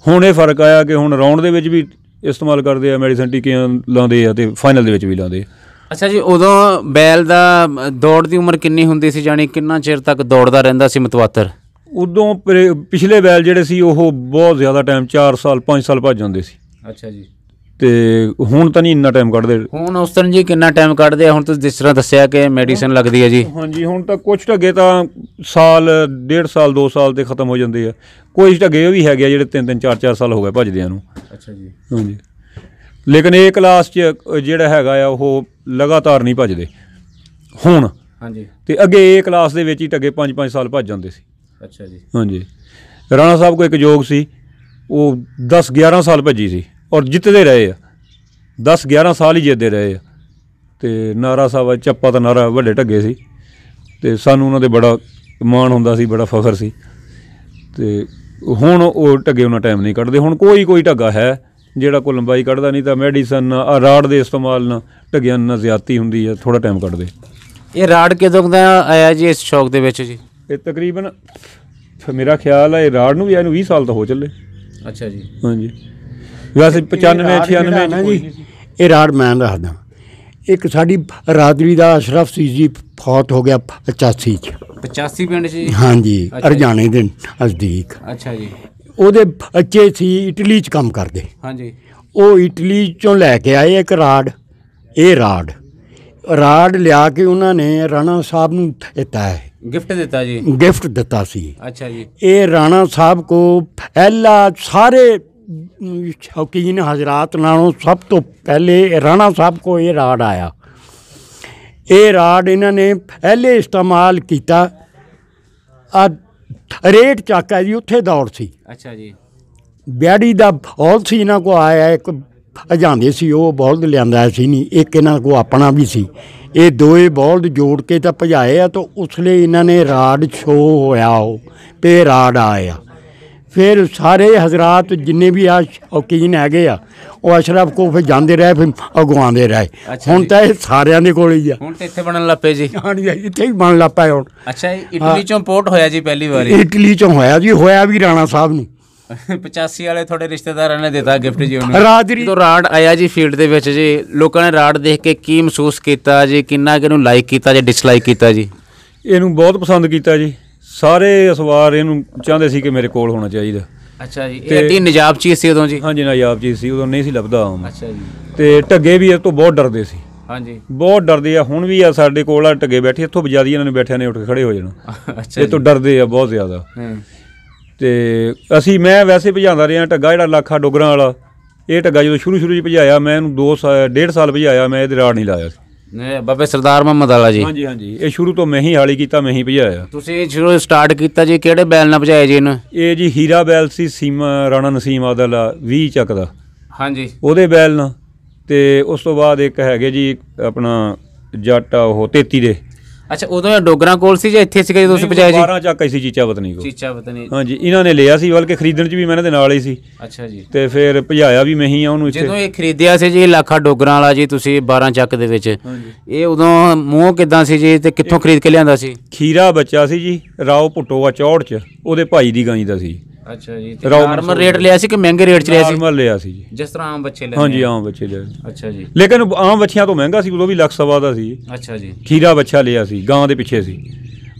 ਹੁਣ ਇਹ ਫਰਕ ਆਇਆ ਕਿ ਹੁਣ ਰੌਣ ਦੇ ਵਿੱਚ ਵੀ ਇਸਤੇਮਾਲ ਕਰਦੇ ਆ ਮੈਡੀਸਨ ਟੀਕਿਆਂ ਲਾਉਂਦੇ ਆ ਤੇ ਫਾਈਨਲ ਦੇ ਵਿੱਚ ਵੀ ਲਾਉਂਦੇ ਅੱਛਾ ਜੀ ਉਦੋਂ ਬੈਲ ਦਾ ਦੌੜ ਦੀ ਉਮਰ ਕਿੰਨੀ ਹੁੰਦੀ ਸੀ ਜਾਨੀ ਕਿੰਨਾ ਚਿਰ ਤੱਕ ਦੌੜਦਾ ਰਹਿੰਦਾ ਸੀ ਮਤਵਾਤਰ ਉਦੋਂ ਪਿਛਲੇ ਬੈਲ ਜਿਹੜੇ ਸੀ ਉਹ ਬਹੁਤ ਜ਼ਿਆਦਾ ਟਾਈਮ 4 ਸਾਲ 5 ਸਾਲ ਭੱਜ ਜਾਂਦੇ ਸੀ ਅੱਛਾ ਜੀ ਤੇ ਹੁਣ ਤਾਂ ਨਹੀਂ ਇੰਨਾ ਟਾਈਮ ਕੱਢਦੇ ਹੁਣ ਉਸ ਤਰ੍ਹਾਂ ਜੀ ਕਿੰਨਾ ਟਾਈਮ ਕੱਢਦੇ ਆ ਹੁਣ ਤੁਸੀਂ ਜਿਸ ਤਰ੍ਹਾਂ ਦੱਸਿਆ ਕਿ ਮੈਡੀਸਨ ਲੱਗਦੀ ਹੈ ਜੀ ਹਾਂਜੀ ਹੁਣ ਤਾਂ ਕੁਝ ਢੱਗੇ ਤਾਂ ਸਾਲ ਡੇਢ ਸਾਲ 2 ਸਾਲ ਤੇ ਖਤਮ ਹੋ ਜਾਂਦੇ ਆ ਕੋਈ ਢੱਗੇ ਵੀ ਹੈਗੇ ਜਿਹੜੇ 3 3 4 4 ਸਾਲ ਹੋ ਗਏ ਭੱਜਦਿਆਂ ਨੂੰ ਅੱਛਾ ਜੀ ਹਾਂਜੀ ਲੇਕਿਨ ਇਹ ਕਲਾਸ 'ਚ ਜਿਹੜਾ ਹੈਗਾ ਆ ਉਹ ਲਗਾਤਾਰ ਨਹੀਂ ਭੱਜਦੇ ਹੁਣ ਹਾਂਜੀ ਤੇ ਅੱਗੇ ਇਹ ਕਲਾਸ ਦੇ ਵਿੱਚ ਹੀ ਟੱਗੇ 5-5 ਸਾਲ ਭੱਜ ਜਾਂਦੇ ਸੀ ਅੱਛਾ ਜੀ ਹਾਂਜੀ ਰਾਣਾ ਸਾਹਿਬ ਕੋ ਇੱਕ ਜੋਗ ਸੀ ਉਹ 10 11 ਸਾਲ ਭੱਜੀ ਸੀ ਔਰ ਜਿੱਤਦੇ ਰਹੇ ਆ 10 11 ਸਾਲ ਹੀ ਜਿੱਤਦੇ ਰਹੇ ਆ ਤੇ ਨਾਰਾ ਸਾਹਿਬ ਚੱਪਾ ਤਾਂ ਨਾਰਾ ਵੱਡੇ ਢੱਗੇ ਸੀ ਤੇ ਸਾਨੂੰ ਉਹਨਾਂ ਦੇ ਬੜਾ ਮਾਣ ਹੁੰਦਾ ਸੀ ਬੜਾ ਫਖਰ ਸੀ ਤੇ ਹੁਣ ਉਹ ਢੱਗੇ ਉਹਨਾਂ ਟਾਈਮ ਨਹੀਂ ਕੱਢਦੇ ਹੁਣ ਕੋਈ ਕੋਈ ਢੱਗਾ ਹੈ ਜਿਹੜਾ ਕੋ ਲੰਬਾਈ ਕੱਢਦਾ ਨਹੀਂ ਤਾਂ ਮੈਡੀਸਨ ਆ ਰਾੜ ਦੇ ਇਸਤੇਮਾਲ ਨਾਲ ਢੱਗਿਆਂ ਨਾਲ ਜ਼ਿਆਤੀ ਹੁੰਦੀ ਹੈ ਥੋੜਾ ਟਾਈਮ ਕੱਢਦੇ ਇਹ ਰਾੜ ਕਿਦੋਂ ਦਾ ਆਇਆ ਜੀ ਇਸ ਸ਼ੌਕ ਦੇ ਵਿੱਚ ਜੀ ਇਹ ਤਕਰੀਬਨ ਮੇਰਾ ਖਿਆਲ ਹੈ ਇਹ ਰਾੜ ਨੂੰ ਵੀ ਇਹਨੂੰ 20 ਸਾਲ ਤਾਂ ਹੋ ਚੱਲੇ ਅੱਛਾ ਜੀ ਹਾਂਜੀ ਵੈਸੇ 95 96 ਜੀ ਇਹ ਰਾੜ ਮੈਂ ਰੱਖਦਾ ਇੱਕ ਸਾਡੀ ਰਾਦਰੀ ਦਾ ਅਸ਼ਰਫ ਸੀ ਜੀ ਫੌਤ ਹੋ ਗਿਆ 85 ਚ 85 ਪਿੰਡ ਚ ਜੀ ਹਾਂਜੀ ਅਰਜਾਣੇ ਦੇ ਅਸਦੀਕ ਅੱਛਾ ਜੀ ਉਹਦੇ ਬੱਚੇ ਸੀ ਇਟਲੀ ਚ ਕੰਮ ਕਰਦੇ ਹਾਂਜੀ ਉਹ ਇਟਲੀ ਚੋਂ ਲੈ ਕੇ ਆਏ ਇੱਕ ਰਾਡ ਇਹ ਰਾਡ ਰਾਡ ਲਿਆ ਕੇ ਉਹਨਾਂ ਨੇ ਰਾਣਾ ਸਾਹਿਬ ਨੂੰ ਦਿੱਤਾ ਹੈ ਗਿਫਟ ਦਿੱਤਾ ਜੀ ਗਿਫਟ ਦਿੱਤਾ ਸੀ ਅੱਛਾ ਜੀ ਇਹ ਰਾਣਾ ਸਾਹਿਬ ਕੋ ਪਹਿਲਾ ਸਾਰੇ ਸ਼ੌਕੀਨ ਹਜ਼ਰਤ ਨਾਲੋਂ ਸਭ ਤੋਂ ਪਹਿਲੇ ਰਾਣਾ ਸਾਹਿਬ ਕੋ ਇਹ ਰਾੜ ਆਇਆ ਇਹ ਰਾੜ ਇਹਨਾਂ ਨੇ ਪਹਿਲੇ ਇਸਤੇਮਾਲ ਕੀਤਾ ਆ ਰੇਟ ਚੱਕਾ ਜੀ ਉੱਥੇ ਦੌੜ ਸੀ ਅੱਛਾ ਜੀ ਬਿਆੜੀ ਦਾ ਬਹੁਤ ਸੀ ਇਹਨਾਂ ਕੋ ਆਇਆ ਇੱਕ ਜਾਂਦੇ ਸੀ ਉਹ ਬਹੁਤ ਲਿਆਂਦਾ ਸੀ ਨਹੀਂ ਇੱਕ ਇਹਨਾਂ ਕੋ ਆਪਣਾ ਵੀ ਸੀ ਇਹ ਦੋਏ ਬਹੁਤ ਜੋੜ ਕੇ ਤਾਂ ਭਜਾਏ ਆ ਤਾਂ ਉਸਲੇ ਇਹਨਾਂ ਨੇ ਰਾੜ ਸ਼ੋ ਹੋਇਆ ਉਹ ਪੇ ਰਾੜ ਆਇਆ ਫਿਰ ਸਾਰੇ ਹਜ਼ਰਤ ਜਿੰਨੇ ਵੀ ਆ ਸ਼ੌਕੀਨ ਹੈਗੇ ਆ ਉਹ ਅਸ਼ਰਫ ਕੋ ਫਿਰ ਜਾਂਦੇ ਰਹੇ ਫਿਰ ਅਗਵਾਉਂਦੇ ਰਹੇ ਹੁਣ ਤਾਂ ਇਹ ਸਾਰਿਆਂ ਦੇ ਕੋਲ ਹੀ ਆ ਹੁਣ ਤੇ ਇੱਥੇ ਬਣਨ ਲੱਪੇ ਜੀ ਹਾਂ ਜੀ ਇੱਥੇ ਹੀ ਬਣਨ ਲੱਪਾ ਹੁਣ ਅੱਛਾ ਇਟਲੀ ਚੋਂ ਪੋਰਟ ਹੋਇਆ ਜੀ ਪਹਿਲੀ ਵਾਰੀ ਇਟਲੀ ਚੋਂ ਹੋਇਆ ਜੀ ਹੋਇਆ ਵੀ ਰਾਣਾ ਸਾਹਿਬ ਨੂੰ 85 ਵਾਲੇ ਤੁਹਾਡੇ ਰਿਸ਼ਤੇਦਾਰਾਂ ਨੇ ਦਿੱਤਾ ਗਿਫਟ ਜੀ ਉਹਨੂੰ ਰਾਜਰੀ ਤੋਂ ਰਾੜ ਆਇਆ ਜੀ ਫੀਲਡ ਦੇ ਵਿੱਚ ਜੀ ਲੋਕਾਂ ਨੇ ਰਾੜ ਦੇਖ ਕੇ ਕੀ ਮਹਿਸੂਸ ਕੀਤਾ ਜੀ ਕਿੰਨਾ ਕਿ ਇਹਨੂੰ ਲਾਈਕ ਕੀਤਾ ਜੀ ਡਿਸਲਾਈਕ ਕੀਤਾ ਜੀ ਇਹਨੂੰ ਬਹੁਤ ਪਸੰਦ ਕੀਤਾ ਜੀ ਸਾਰੇ ਅਸਵਾਰ ਇਹਨੂੰ ਚਾਹੁੰਦੇ ਸੀ ਕਿ ਮੇਰੇ ਕੋਲ ਹੋਣਾ ਚਾਹੀਦਾ ਅੱਛਾ ਜੀ ਇਹ ਅੱਡੀ ਨਜਾਬ ਚੀਜ਼ ਸੀ ਉਦੋਂ ਜੀ ਹਾਂਜੀ ਨਜਾਬ ਚੀਜ਼ ਸੀ ਉਦੋਂ ਨਹੀਂ ਸੀ ਲੱਭਦਾ ਆਮ ਅੱਛਾ ਜੀ ਤੇ ਟੱਗੇ ਵੀ ਇਹ ਤੋਂ ਬਹੁਤ ਡਰਦੇ ਸੀ ਹਾਂਜੀ ਬਹੁਤ ਡਰਦੇ ਆ ਹੁਣ ਵੀ ਆ ਸਾਡੇ ਕੋਲ ਆ ਟੱਗੇ ਬੈਠੇ ਇੱਥੋਂ ਬਜਾਦੀ ਇਹਨਾਂ ਨੇ ਬੈਠਿਆ ਨੇ ਉੱਠ ਕੇ ਖੜੇ ਹੋ ਜਾਣਾ ਅੱਛਾ ਇਹ ਤੋਂ ਡਰਦੇ ਆ ਬਹੁਤ ਜ਼ਿਆਦਾ ਹੂੰ ਤੇ ਅਸੀਂ ਮੈਂ ਵੈਸੇ ਭਜਾਉਂਦਾ ਰਿਹਾ ਟੱਗਾ ਜਿਹੜਾ ਲੱਖਾ ਡੋਗਰਾਂ ਵਾਲਾ ਇਹ ਟੱਗਾ ਜਦੋਂ ਸ਼ੁਰੂ ਸ਼ੁਰੂ ਜੀ ਭਜਾਇਆ ਮੈਂ ਇਹਨੂੰ 2 ਸਾਲ 1.5 ਸਾਲ ਭਜਾਇਆ ਮੈਂ ਇਹਦੇ ਰਾੜ ਨਹੀਂ ਲਾਇਆ ਸੀ ਨੇ ਬਾਬੇ ਸਰਦਾਰ ਮੁਹੰਮਦ ਵਾਲਾ ਜੀ ਹਾਂਜੀ ਹਾਂਜੀ ਇਹ ਸ਼ੁਰੂ ਤੋਂ ਮੈਂ ਹੀ ਹਾਲੀ ਕੀਤਾ ਮੈਂ ਹੀ ਭਜਾਇਆ ਤੁਸੀਂ ਸ਼ੁਰੂ ਸਟਾਰਟ ਕੀਤਾ ਜੀ ਕਿਹੜੇ ਬੈਲ ਨਾਲ ਭਜਾਇਆ ਜੀ ਇਹਨੂੰ ਇਹ ਜੀ ਹੀਰਾ ਬੈਲ ਸੀ ਸੀਮਾ ਰਾਣਾ ਨਸੀਮ ਆਦਲ 20 ਚੱਕ ਦਾ ਹਾਂਜੀ ਉਹਦੇ ਬੈਲ ਨਾਲ ਤੇ ਉਸ ਤੋਂ ਬਾਅਦ ਇੱਕ ਹੈਗੇ ਜੀ ਆਪਣਾ ਜੱਟ ਉਹ 33 ਦੇ ਅੱਛਾ ਉਦੋਂ ਇਹ ਡੋਗਰਾ ਕੋਲ ਸੀ ਜਾਂ ਇੱਥੇ ਸੀ ਜਦੋਂ ਤੁਸੀਂ ਪਜਾਇਆ ਸੀ 12 ਚੱਕ ਸੀ ਚੀਚਾ ਪਤਨੀ ਕੋ ਚੀਚਾ ਵਤਨੀ ਹਾਂਜੀ ਇਹਨਾਂ ਨੇ ਲਿਆ ਸੀ ਬਲਕਿ ਖਰੀਦਣ 'ਚ ਵੀ ਮੈਂ ਇਹਨਾਂ ਦੇ ਨਾਲ ਹੀ ਸੀ ਅੱਛਾ ਜੀ ਤੇ ਫਿਰ ਭਜਾਇਆ ਵੀ ਮੈਂ ਹੀ ਆ ਉਹਨੂੰ ਇੱਥੇ ਜਦੋਂ ਇਹ ਖਰੀਦਿਆ ਸੀ ਜੀ ਇਹ ਲਾਖਾ ਡੋਗਰਾਂ ਵਾਲਾ ਜੀ ਤੁਸੀਂ 12 ਚੱਕ ਦੇ ਵਿੱਚ ਇਹ ਉਦੋਂ ਮੂੰਹ ਕਿਦਾਂ ਸੀ ਜੀ ਤੇ ਕਿੱਥੋਂ ਖਰੀਦ ਕੇ ਲਿਆਂਦਾ ਸੀ ਖੀਰਾ ਬੱਚਾ ਸੀ ਜੀ ਰਾਓ ਭੁੱਟੋਆ ਚੌੜ 'ਚ ਉਹਦੇ ਭਾਈ ਦੀ ਗਾਂ ਦਾ ਸੀ ਅੱਛਾ ਜੀ ਨਾਰਮਲ ਰੇਟ ਲਿਆ ਸੀ ਕਿ ਮਹਿੰਗੇ ਰੇਟ ਚ ਲਿਆ ਸੀ ਨਾਰਮਲ ਲਿਆ ਸੀ ਜੀ ਜਿਸ ਤਰ੍ਹਾਂ ਆਮ ਬੱਚੇ ਲੈਂਦੇ ਹਾਂਜੀ ਆ। ਆਮ ਬੱਚੇ ਲਿਆ ਅੱਛਾ ਜੀ ਲੇਕਿਨ ਆਮ ਬੱਚਿਆਂ ਤੋਂ ਮਹਿੰਗਾ ਸੀ ਉਹ ਵੀ ਲੱਖ ਸਵਾ ਦਾ ਸੀ ਅੱਛਾ ਜੀ ਖੀਰਾ ਬੱਚਾ ਲਿਆ ਸੀ ਗਾਂ ਦੇ ਪਿੱਛੇ ਸੀ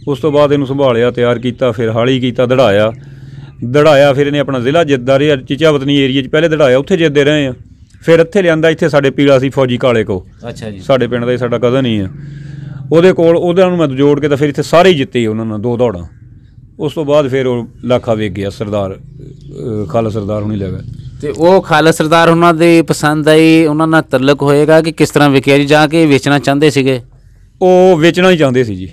ਉਸ ਤੋਂ ਬਾਅਦ ਇਹਨੂੰ ਸੰਭਾਲਿਆ ਤਿਆਰ ਕੀਤਾ ਫਿਰ ਹਾਲੀ ਕੀਤਾ ਦੜਾਇਆ ਦੜਾਇਆ ਫਿਰ ਇਹਨੇ ਆਪਣਾ ਜ਼ਿਲ੍ਹਾ ਜਿੱਤਦਾ ਰਿਹਾ ਚਿਚਾਵਤਨੀ ਏਰੀਆ 'ਚ ਪਹਿਲੇ ਦੜਾਇਆ ਉੱਥੇ ਜਿੱਦੇ ਰਹੇ ਆ ਫਿਰ ਇੱਥੇ ਲਿਆਂਦਾ ਇੱਥੇ ਸਾਡੇ ਪੀਲਾ ਸੀ ਫੌਜੀ ਕਾਲੇ ਕੋ ਅੱਛਾ ਜੀ ਸਾਡੇ ਪਿੰਡ ਦਾ ਹੀ ਸਾਡਾ ਕਜ਼ਨ ਹੀ ਆ ਉਹਦੇ ਕੋਲ ਉਹਦੇ ਨੂੰ ਮੈਂ ਜੋੜ ਕੇ ਤਾਂ ਫਿਰ ਇੱਥੇ ਸਾਰੇ ਹੀ ਜਿੱਤੇ ਉਹਨਾਂ ਨਾਲ ਦੋ ਦੌੜਾਂ ਉਸ ਤੋਂ ਬਾਅਦ ਫਿਰ ਉਹ ਲਾਖਾ ਵੇਖ ਗਿਆ ਸਰਦਾਰ ਖਾਲਸਾ ਸਰਦਾਰ ਹੁਣੀ ਲੈ ਗਏ ਤੇ ਉਹ ਖਾਲਸਾ ਸਰਦਾਰ ਉਹਨਾਂ ਦੇ ਪਸੰਦ ਆਈ ਉਹਨਾਂ ਨਾਲ ਤਲਕ ਹੋਏਗਾ ਕਿ ਕਿਸ ਤਰ੍ਹਾਂ ਵਿਕਿਆ ਜੀ ਜਾਂ ਕਿ ਵੇਚਣਾ ਚਾਹੁੰਦੇ ਸੀਗੇ ਉਹ ਵੇਚਣਾ ਹੀ ਚਾਹੁੰਦੇ ਸੀ ਜੀ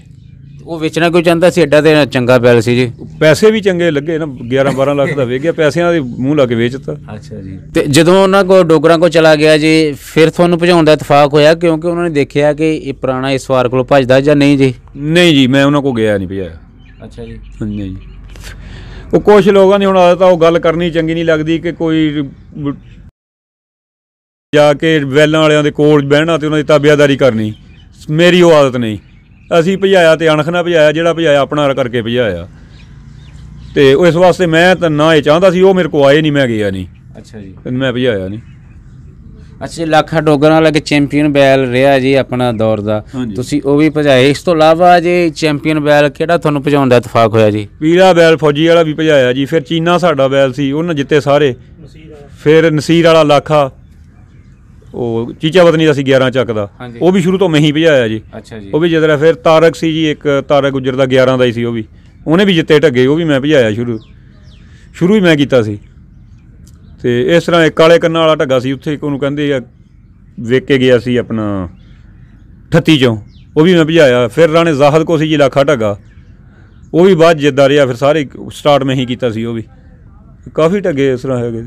ਉਹ ਵੇਚਣਾ ਕਿਉਂ ਚਾਹੁੰਦਾ ਸੀ ਐਡਾ ਤੇ ਚੰਗਾ ਪੈਲ ਸੀ ਜੀ ਪੈਸੇ ਵੀ ਚੰਗੇ ਲੱਗੇ ਨਾ 11 12 ਲੱਖ ਦਾ ਵੇਚ ਗਿਆ ਪੈਸਿਆਂ ਦੇ ਮੂੰਹ ਲਾ ਕੇ ਵੇਚਤਾ ਅੱਛਾ ਜੀ ਤੇ ਜਦੋਂ ਉਹਨਾਂ ਕੋ ਡੋਗਰਾਂ ਕੋ ਚਲਾ ਗਿਆ ਜੀ ਫਿਰ ਤੁਹਾਨੂੰ ਭਜਾਉਣ ਦਾ ਇਤਫਾਕ ਹੋਇਆ ਕਿਉਂਕਿ ਉਹਨਾਂ ਨੇ ਦੇਖਿਆ ਕਿ ਇਹ ਪੁਰਾਣਾ ਇਸ ਵਾਰ ਕੋਲ ਭਜਦਾ ਜਾਂ ਨਹੀਂ ਜੀ ਨਹੀਂ ਜੀ ਮੈਂ ਉਹਨਾਂ ਕੋ ਗਿਆ ਨਹੀਂ ਭਜਾਇਆ ਅੱਛਾ ਜੀ ਹਾਂਜੀ ਉਹ ਕੁਝ ਲੋਕਾਂ ਦੀ ਹੁਣ ਆਦਤ ਆ ਉਹ ਗੱਲ ਕਰਨੀ ਚੰਗੀ ਨਹੀਂ ਲੱਗਦੀ ਕਿ ਕੋਈ ਜਾ ਕੇ ਵੈਲਾਂ ਵਾਲਿਆਂ ਦੇ ਕੋਲ ਬਹਿਣਾ ਤੇ ਉਹਨਾਂ ਦੀ ਤਾਬਿਆਦਾਰੀ ਕਰਨੀ ਮੇਰੀ ਉਹ ਆਦਤ ਨਹੀਂ ਅਸੀਂ ਭਜਾਇਆ ਤੇ ਅਣਖਣਾ ਭਜਾਇਆ ਜਿਹੜਾ ਭਜਾਇਆ ਆਪਣਾ ਕਰਕੇ ਭਜਾਇਆ ਤੇ ਇਸ ਵਾਸਤੇ ਮੈਂ ਤਾਂ ਨਾ ਇਹ ਚਾਹੁੰਦਾ ਸੀ ਉਹ ਮੇਰੇ ਕੋ ਆਏ ਨਹੀਂ ਮੈਂ ਗਿਆ ਨਹੀਂ ਅੱਛਾ ਜੀ ਮੈਂ ਭਜਾਇਆ ਨਹੀਂ ਅੱਛਾ ਲੱਖਾ ਡੋਗਰਾਂ ਕਿ ਚੈਂਪੀਅਨ ਬੈਲ ਰਿਹਾ ਜੀ ਆਪਣਾ ਦੌਰ ਦਾ ਤੁਸੀਂ ਉਹ ਵੀ ਭਜਾਏ ਇਸ ਤੋਂ ਇਲਾਵਾ ਜੇ ਚੈਂਪੀਅਨ ਬੈਲ ਕਿਹੜਾ ਤੁਹਾਨੂੰ ਭਜਾਉਣ ਦਾ ਇਤਫਾਕ ਹੋਇਆ ਜੀ ਪੀਲਾ ਬੈਲ ਫੌਜੀ ਵਾਲਾ ਵੀ ਭਜਾਇਆ ਜੀ ਫਿਰ ਚੀਨਾ ਸਾਡਾ ਬੈਲ ਸੀ ਉਹਨਾਂ ਜਿੱਤੇ ਸਾਰੇ ਫਿਰ ਨਸੀਰ ਵਾਲਾ ਲੱਖਾ ਉਹ ਚੀਚਾ ਵਤਨੀ ਦਾ ਸੀ 11 ਚੱਕ ਦਾ ਉਹ ਵੀ ਸ਼ੁਰੂ ਤੋਂ ਮੈਂ ਹੀ ਭਜਾਇਆ ਜੀ ਉਹ ਵੀ ਜਦੋਂ ਫਿਰ ਤਾਰਕ ਸੀ ਜੀ ਇੱਕ ਤਾਰਕ ਗੁਜਰ ਦਾ 11 ਦਾ ਹੀ ਸੀ ਉਹ ਵੀ ਉਹਨੇ ਵੀ ਜਿੱਤੇ ਢੱਗੇ ਉਹ ਵੀ ਮੈਂ ਭਜਾਇਆ ਸ਼ੁਰੂ ਸ਼ੁਰੂ ਹੀ ਮੈਂ ਕੀਤਾ ਸੀ ਤੇ ਇਸ ਤਰ੍ਹਾਂ ਇੱਕ ਕਾਲੇ ਕੰਨਾਂ ਵਾਲਾ ਢੱਗਾ ਸੀ ਉੱਥੇ ਉਹਨੂੰ ਕਹਿੰਦੇ ਆ ਵੇਖ ਕੇ ਗਿਆ ਸੀ ਆਪਣਾ ਠੱਤੀ ਚੋਂ ਉਹ ਵੀ ਮੈਂ ਭਜਾਇਆ ਫਿਰ ਰਾਣੇ ਜ਼ਾਹਦ ਕੋ ਸੀ ਲੱਖਾ ਢੱਗਾ ਉਹ ਵੀ ਬਾਅਦ ਜਿੱਦਾਂ ਰਿਹਾ ਫਿਰ ਸਾਰੇ ਸਟਾਰਟ ਮੈਂ ਹੀ ਕੀਤਾ ਸੀ ਉਹ ਵੀ ਕਾਫੀ ਢੱਗੇ ਇਸ ਤਰ੍ਹਾਂ ਹੈਗੇ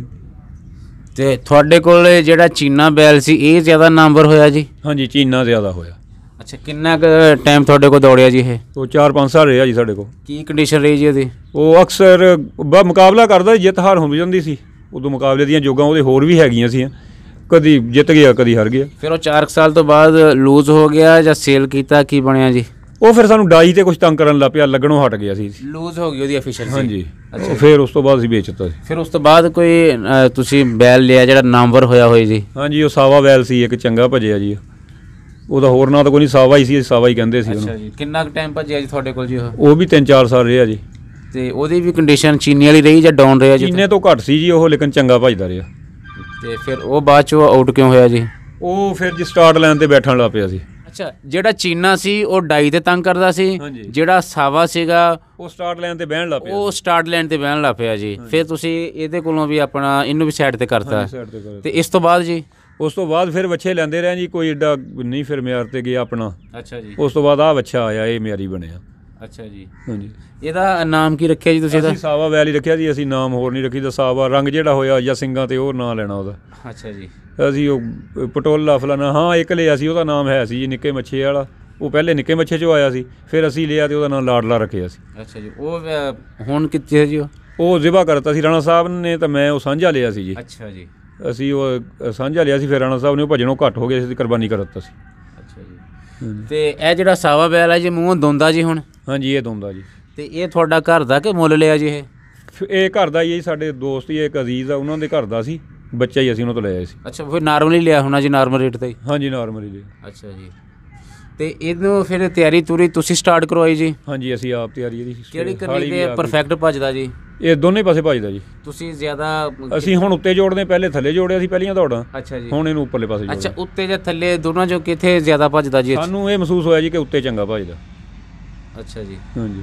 ਤੇ ਤੁਹਾਡੇ ਕੋਲ ਜਿਹੜਾ ਚੀਨਾ ਬੈਲ ਸੀ ਇਹ ਜ਼ਿਆਦਾ ਨੰਬਰ ਹੋਇਆ ਜੀ ਹਾਂਜੀ ਚੀਨਾ ਜ਼ਿਆਦਾ ਹੋਇਆ ਅੱਛਾ ਕਿੰਨਾ ਟਾਈਮ ਤੁਹਾਡੇ ਕੋਲ ਦੌੜਿਆ ਜੀ ਇਹ ਉਹ 4-5 ਸਾਲ ਰਿਹਾ ਜੀ ਸਾਡੇ ਕੋਲ ਕੀ ਕੰਡੀਸ਼ਨ ਰਹੀ ਜੀ ਇਹਦੀ ਉਹ ਅਕਸਰ ਮੁਕਾਬਲਾ ਕਰਦਾ ਜਿੱਤ ਹਾਰ ਹੁੰਦੀ ਜਾਂਦੀ ਸੀ ਉਦੋਂ ਮੁਕਾਬਲੇ ਦੀਆਂ ਜੋਗਾਂ ਉਹਦੇ ਹੋਰ ਵੀ ਹੈਗੀਆਂ ਸੀ ਕਦੀ ਜਿੱਤ ਗਿਆ ਕਦੀ ਹਾਰ ਗਿਆ ਫਿਰ ਉਹ 4 ਸਾਲ ਤੋਂ ਬਾਅਦ ਲੂਜ਼ ਹੋ ਗਿਆ ਜਾਂ ਸੇਲ ਕੀਤਾ ਕੀ ਬਣਿਆ ਜੀ ਉਹ ਫਿਰ ਸਾਨੂੰ ਡਾਈ ਤੇ ਕੁਝ ਤੰਗ ਕਰਨ ਲੱਗ ਪਿਆ ਲੱਗਣੋਂ ਹਟ ਗਿਆ ਸੀ ਲੂਜ਼ ਹੋ ਗਈ ਉਹਦੀ ਅਫੀਸ਼ੀਅਲ ਹਾਂਜੀ ਅੱਛਾ ਫਿਰ ਉਸ ਤੋਂ ਬਾਅਦ ਅਸੀਂ ਵੇਚਤਾ ਸੀ ਫਿਰ ਉਸ ਤੋਂ ਬਾਅਦ ਕੋਈ ਤੁਸੀਂ ਬੈਲ ਲਿਆ ਜਿਹੜਾ ਨੰਬਰ ਹੋਇਆ ਹੋਈ ਜੀ ਹਾਂਜੀ ਉਹ ਸਾਵਾ ਬੈਲ ਸੀ ਇੱਕ ਚੰਗਾ ਭਜਿਆ ਜੀ ਉਹਦਾ ਹੋਰ ਨਾਂ ਤਾਂ ਕੋਈ ਨਹੀਂ ਸਾਵਾ ਹੀ ਸੀ ਸਾਵਾ ਹੀ ਕਹਿੰਦੇ ਸੀ ਉਹਨੂੰ ਅੱਛਾ ਜੀ ਕਿੰਨਾ ਕੁ ਟਾਈਮ ਭਜਿਆ ਜੀ ਤੁਹਾਡੇ ਕੋਲ ਜੀ ਉਹ ਉਹ ਵੀ 3-4 ਸਾਲ ਰਿਹਾ ਜੀ ਤੇ ਉਹਦੀ ਵੀ ਕੰਡੀਸ਼ਨ ਚੀਨੀ ਵਾਲੀ ਰਹੀ ਜਾਂ ਡਾਊਨ ਰਿਹਾ ਜੀ ਚੀਨੇ ਤੋਂ ਘੱਟ ਸੀ ਜੀ ਉਹ ਲੇਕਿਨ ਚੰਗਾ ਭਜਦਾ ਰਿਹਾ ਤੇ ਫਿਰ ਉਹ ਬਾਅਦ ਚ ਆਊਟ ਕਿਉਂ ਹੋਇਆ ਜੀ ਉਹ ਫਿਰ ਜੀ ਸਟਾਰਟ ਲਾਈਨ ਤੇ ਬੈਠਣ ਲੱਗ ਪਿਆ ਸੀ ਅੱਛਾ ਜਿਹੜਾ ਚੀਨਾ ਸੀ ਉਹ ਡਾਈ ਤੇ ਤੰਗ ਕਰਦਾ ਸੀ ਜਿਹੜਾ ਸਾਵਾ ਸੀਗਾ ਉਹ ਸਟਾਰਟ ਲਾਈਨ ਤੇ ਬਹਿਣ ਲੱਗ ਪਿਆ ਉਹ ਸਟਾਰਟ ਲਾਈਨ ਤੇ ਬਹਿਣ ਲੱਗ ਪਿਆ ਜੀ ਫਿਰ ਤੁਸੀਂ ਇਹਦੇ ਕੋਲੋਂ ਵੀ ਆਪਣਾ ਇਹਨੂੰ ਵੀ ਸਾਈਡ ਤੇ ਕਰਤਾ ਤੇ ਇਸ ਤੋਂ ਬਾਅਦ ਜੀ ਉਸ ਤੋਂ ਬਾਅਦ ਫਿਰ ਵਛੇ ਲੈਂਦੇ ਰਹੇ ਜੀ ਕੋਈ ਏਡਾ ਨਹੀਂ ਫਿਰ ਮਿਆਰ ਤੇ ਗਿਆ ਆਪਣਾ ਅੱਛਾ ਜੀ ਉਸ ਤੋਂ ਬਾਅਦ ਆ ਵਛਾ ਆਇਆ ਇਹ ਮਿਆਰੀ ਬਣਿਆ ਅੱਛਾ ਜੀ ਹਾਂਜੀ ਇਹਦਾ ਨਾਮ ਕੀ ਰੱਖਿਆ ਜੀ ਤੁਸੀਂ ਇਹਦਾ ਅਸੀਂ ਸਾਵਾ ਵੈਲੀ ਰੱਖਿਆ ਜੀ ਅਸੀਂ ਨਾਮ ਹੋਰ ਨਹੀਂ ਰੱਖੀ ਦਾ ਸਾਵਾ ਰੰਗ ਜਿਹੜਾ ਹੋਇਆ ਜਾਂ ਸਿੰਘਾਂ ਤੇ ਉਹ ਨਾਂ ਲੈਣਾ ਉਹਦਾ ਅੱਛਾ ਜੀ ਅਸੀਂ ਉਹ ਪਟੋਲਾ ਫਲਾਣਾ ਹਾਂ ਇੱਕ ਲਿਆ ਸੀ ਉਹਦਾ ਨਾਮ ਹੈ ਸੀ ਜੀ ਨਿੱਕੇ ਮੱਛੇ ਵਾਲਾ ਉਹ ਪਹਿਲੇ ਨਿੱਕੇ ਮੱਛੇ ਚੋਂ ਆਇਆ ਸੀ ਫਿਰ ਅਸੀਂ ਲਿਆ ਤੇ ਉਹਦਾ ਨਾਮ ਲਾੜਲਾ ਰੱਖਿਆ ਸੀ ਅੱਛਾ ਜੀ ਉਹ ਹੁਣ ਕਿੱਥੇ ਹੈ ਜੀ ਉਹ ਜ਼ਿਬਾ ਕਰਤਾ ਸੀ ਰਾਣਾ ਸਾਹਿਬ ਨੇ ਤਾਂ ਮੈਂ ਉਹ ਸਾਂਝਾ ਲਿਆ ਸੀ ਜੀ ਅੱਛਾ ਜੀ ਅਸੀਂ ਉਹ ਸਾਂਝਾ ਲਿਆ ਸੀ ਫਿਰ ਰਾਣਾ ਸਾਹਿਬ ਨੇ ਉਹ ਭਜਨੋਂ ਘੱਟ ਹੋ ਗਏ ਸੀ ਕੁਰਬਾਨੀ ਕਰ ਦਿੱਤਾ ਸੀ ਅੱਛਾ ਜੀ ਤੇ ਇਹ ਜਿਹੜਾ ਸਾਵਾ ਬੈਲ ਹੈ ਜੀ ਮੂੰਹੋਂ ਦੋਂਦਾ ਜੀ ਹੁਣ ਹਾਂਜੀ ਇਹ ਦੋਂਦਾ ਜੀ ਤੇ ਇਹ ਤੁਹਾਡਾ ਘਰ ਦਾ ਕਿ ਮੁੱਲ ਲਿਆ ਜੀ ਇਹ ਇਹ ਘਰ ਦਾ ਹੀ ਸਾਡੇ ਦੋਸਤ ਹੀ ਇੱਕ ਅਜ਼ੀਜ਼ ਆ ਉਹਨਾਂ ਦੇ ਘਰ ਦਾ ਸੀ ਬੱਚਾ ਹੀ ਅਸੀਂ ਉਹਨਾਂ ਤੋਂ ਲਿਆ ਸੀ ਅੱਛਾ ਫਿਰ ਨਾਰਮਲੀ ਲਿਆ ਹੋਣਾ ਜੀ ਨਾਰਮਲ ਰੇਟ ਤੇ ਹਾਂਜੀ ਨਾਰਮਲੀ ਜੀ ਅੱਛਾ ਜੀ ਤੇ ਇਹਨੂੰ ਫਿਰ ਤਿਆਰੀ ਤੁਰੀ ਤੁਸੀਂ ਸਟਾਰਟ ਕਰਵਾਈ ਜੀ ਹਾਂਜੀ ਅਸੀਂ ਆਪ ਤਿਆਰੀ ਇਹਦੀ ਕਿਹੜੀ ਕਰਨੀ ਤੇ ਪਰਫੈਕਟ ਭੱਜਦਾ ਜੀ ਇਹ ਦੋਨੇ ਪਾਸੇ ਭੱਜਦਾ ਜੀ ਤੁਸੀਂ ਜ਼ਿਆਦਾ ਅਸੀਂ ਹੁਣ ਉੱਤੇ ਜੋੜਦੇ ਪਹਿਲੇ ਥੱਲੇ ਜੋੜਿਆ ਸੀ ਪਹਿਲੀਆਂ ਦੌੜਾਂ ਅੱਛਾ ਜੀ ਹੁਣ ਇਹਨੂੰ ਉੱਪਰਲੇ ਪਾਸੇ ਅੱਛਾ ਉੱਤੇ ਜਾਂ ਥੱਲੇ ਦੋਨਾਂ ਚੋਂ ਕਿੱਥੇ ਜ਼ਿਆਦਾ ਭੱਜਦਾ ਜੀ ਸਾਨੂੰ ਇਹ ਮਹਿਸੂਸ ਹੋਇਆ ਜੀ ਕਿ ਉੱਤੇ ਚੰਗਾ ਭੱਜਦਾ ਅੱਛਾ ਜੀ ਹਾਂਜੀ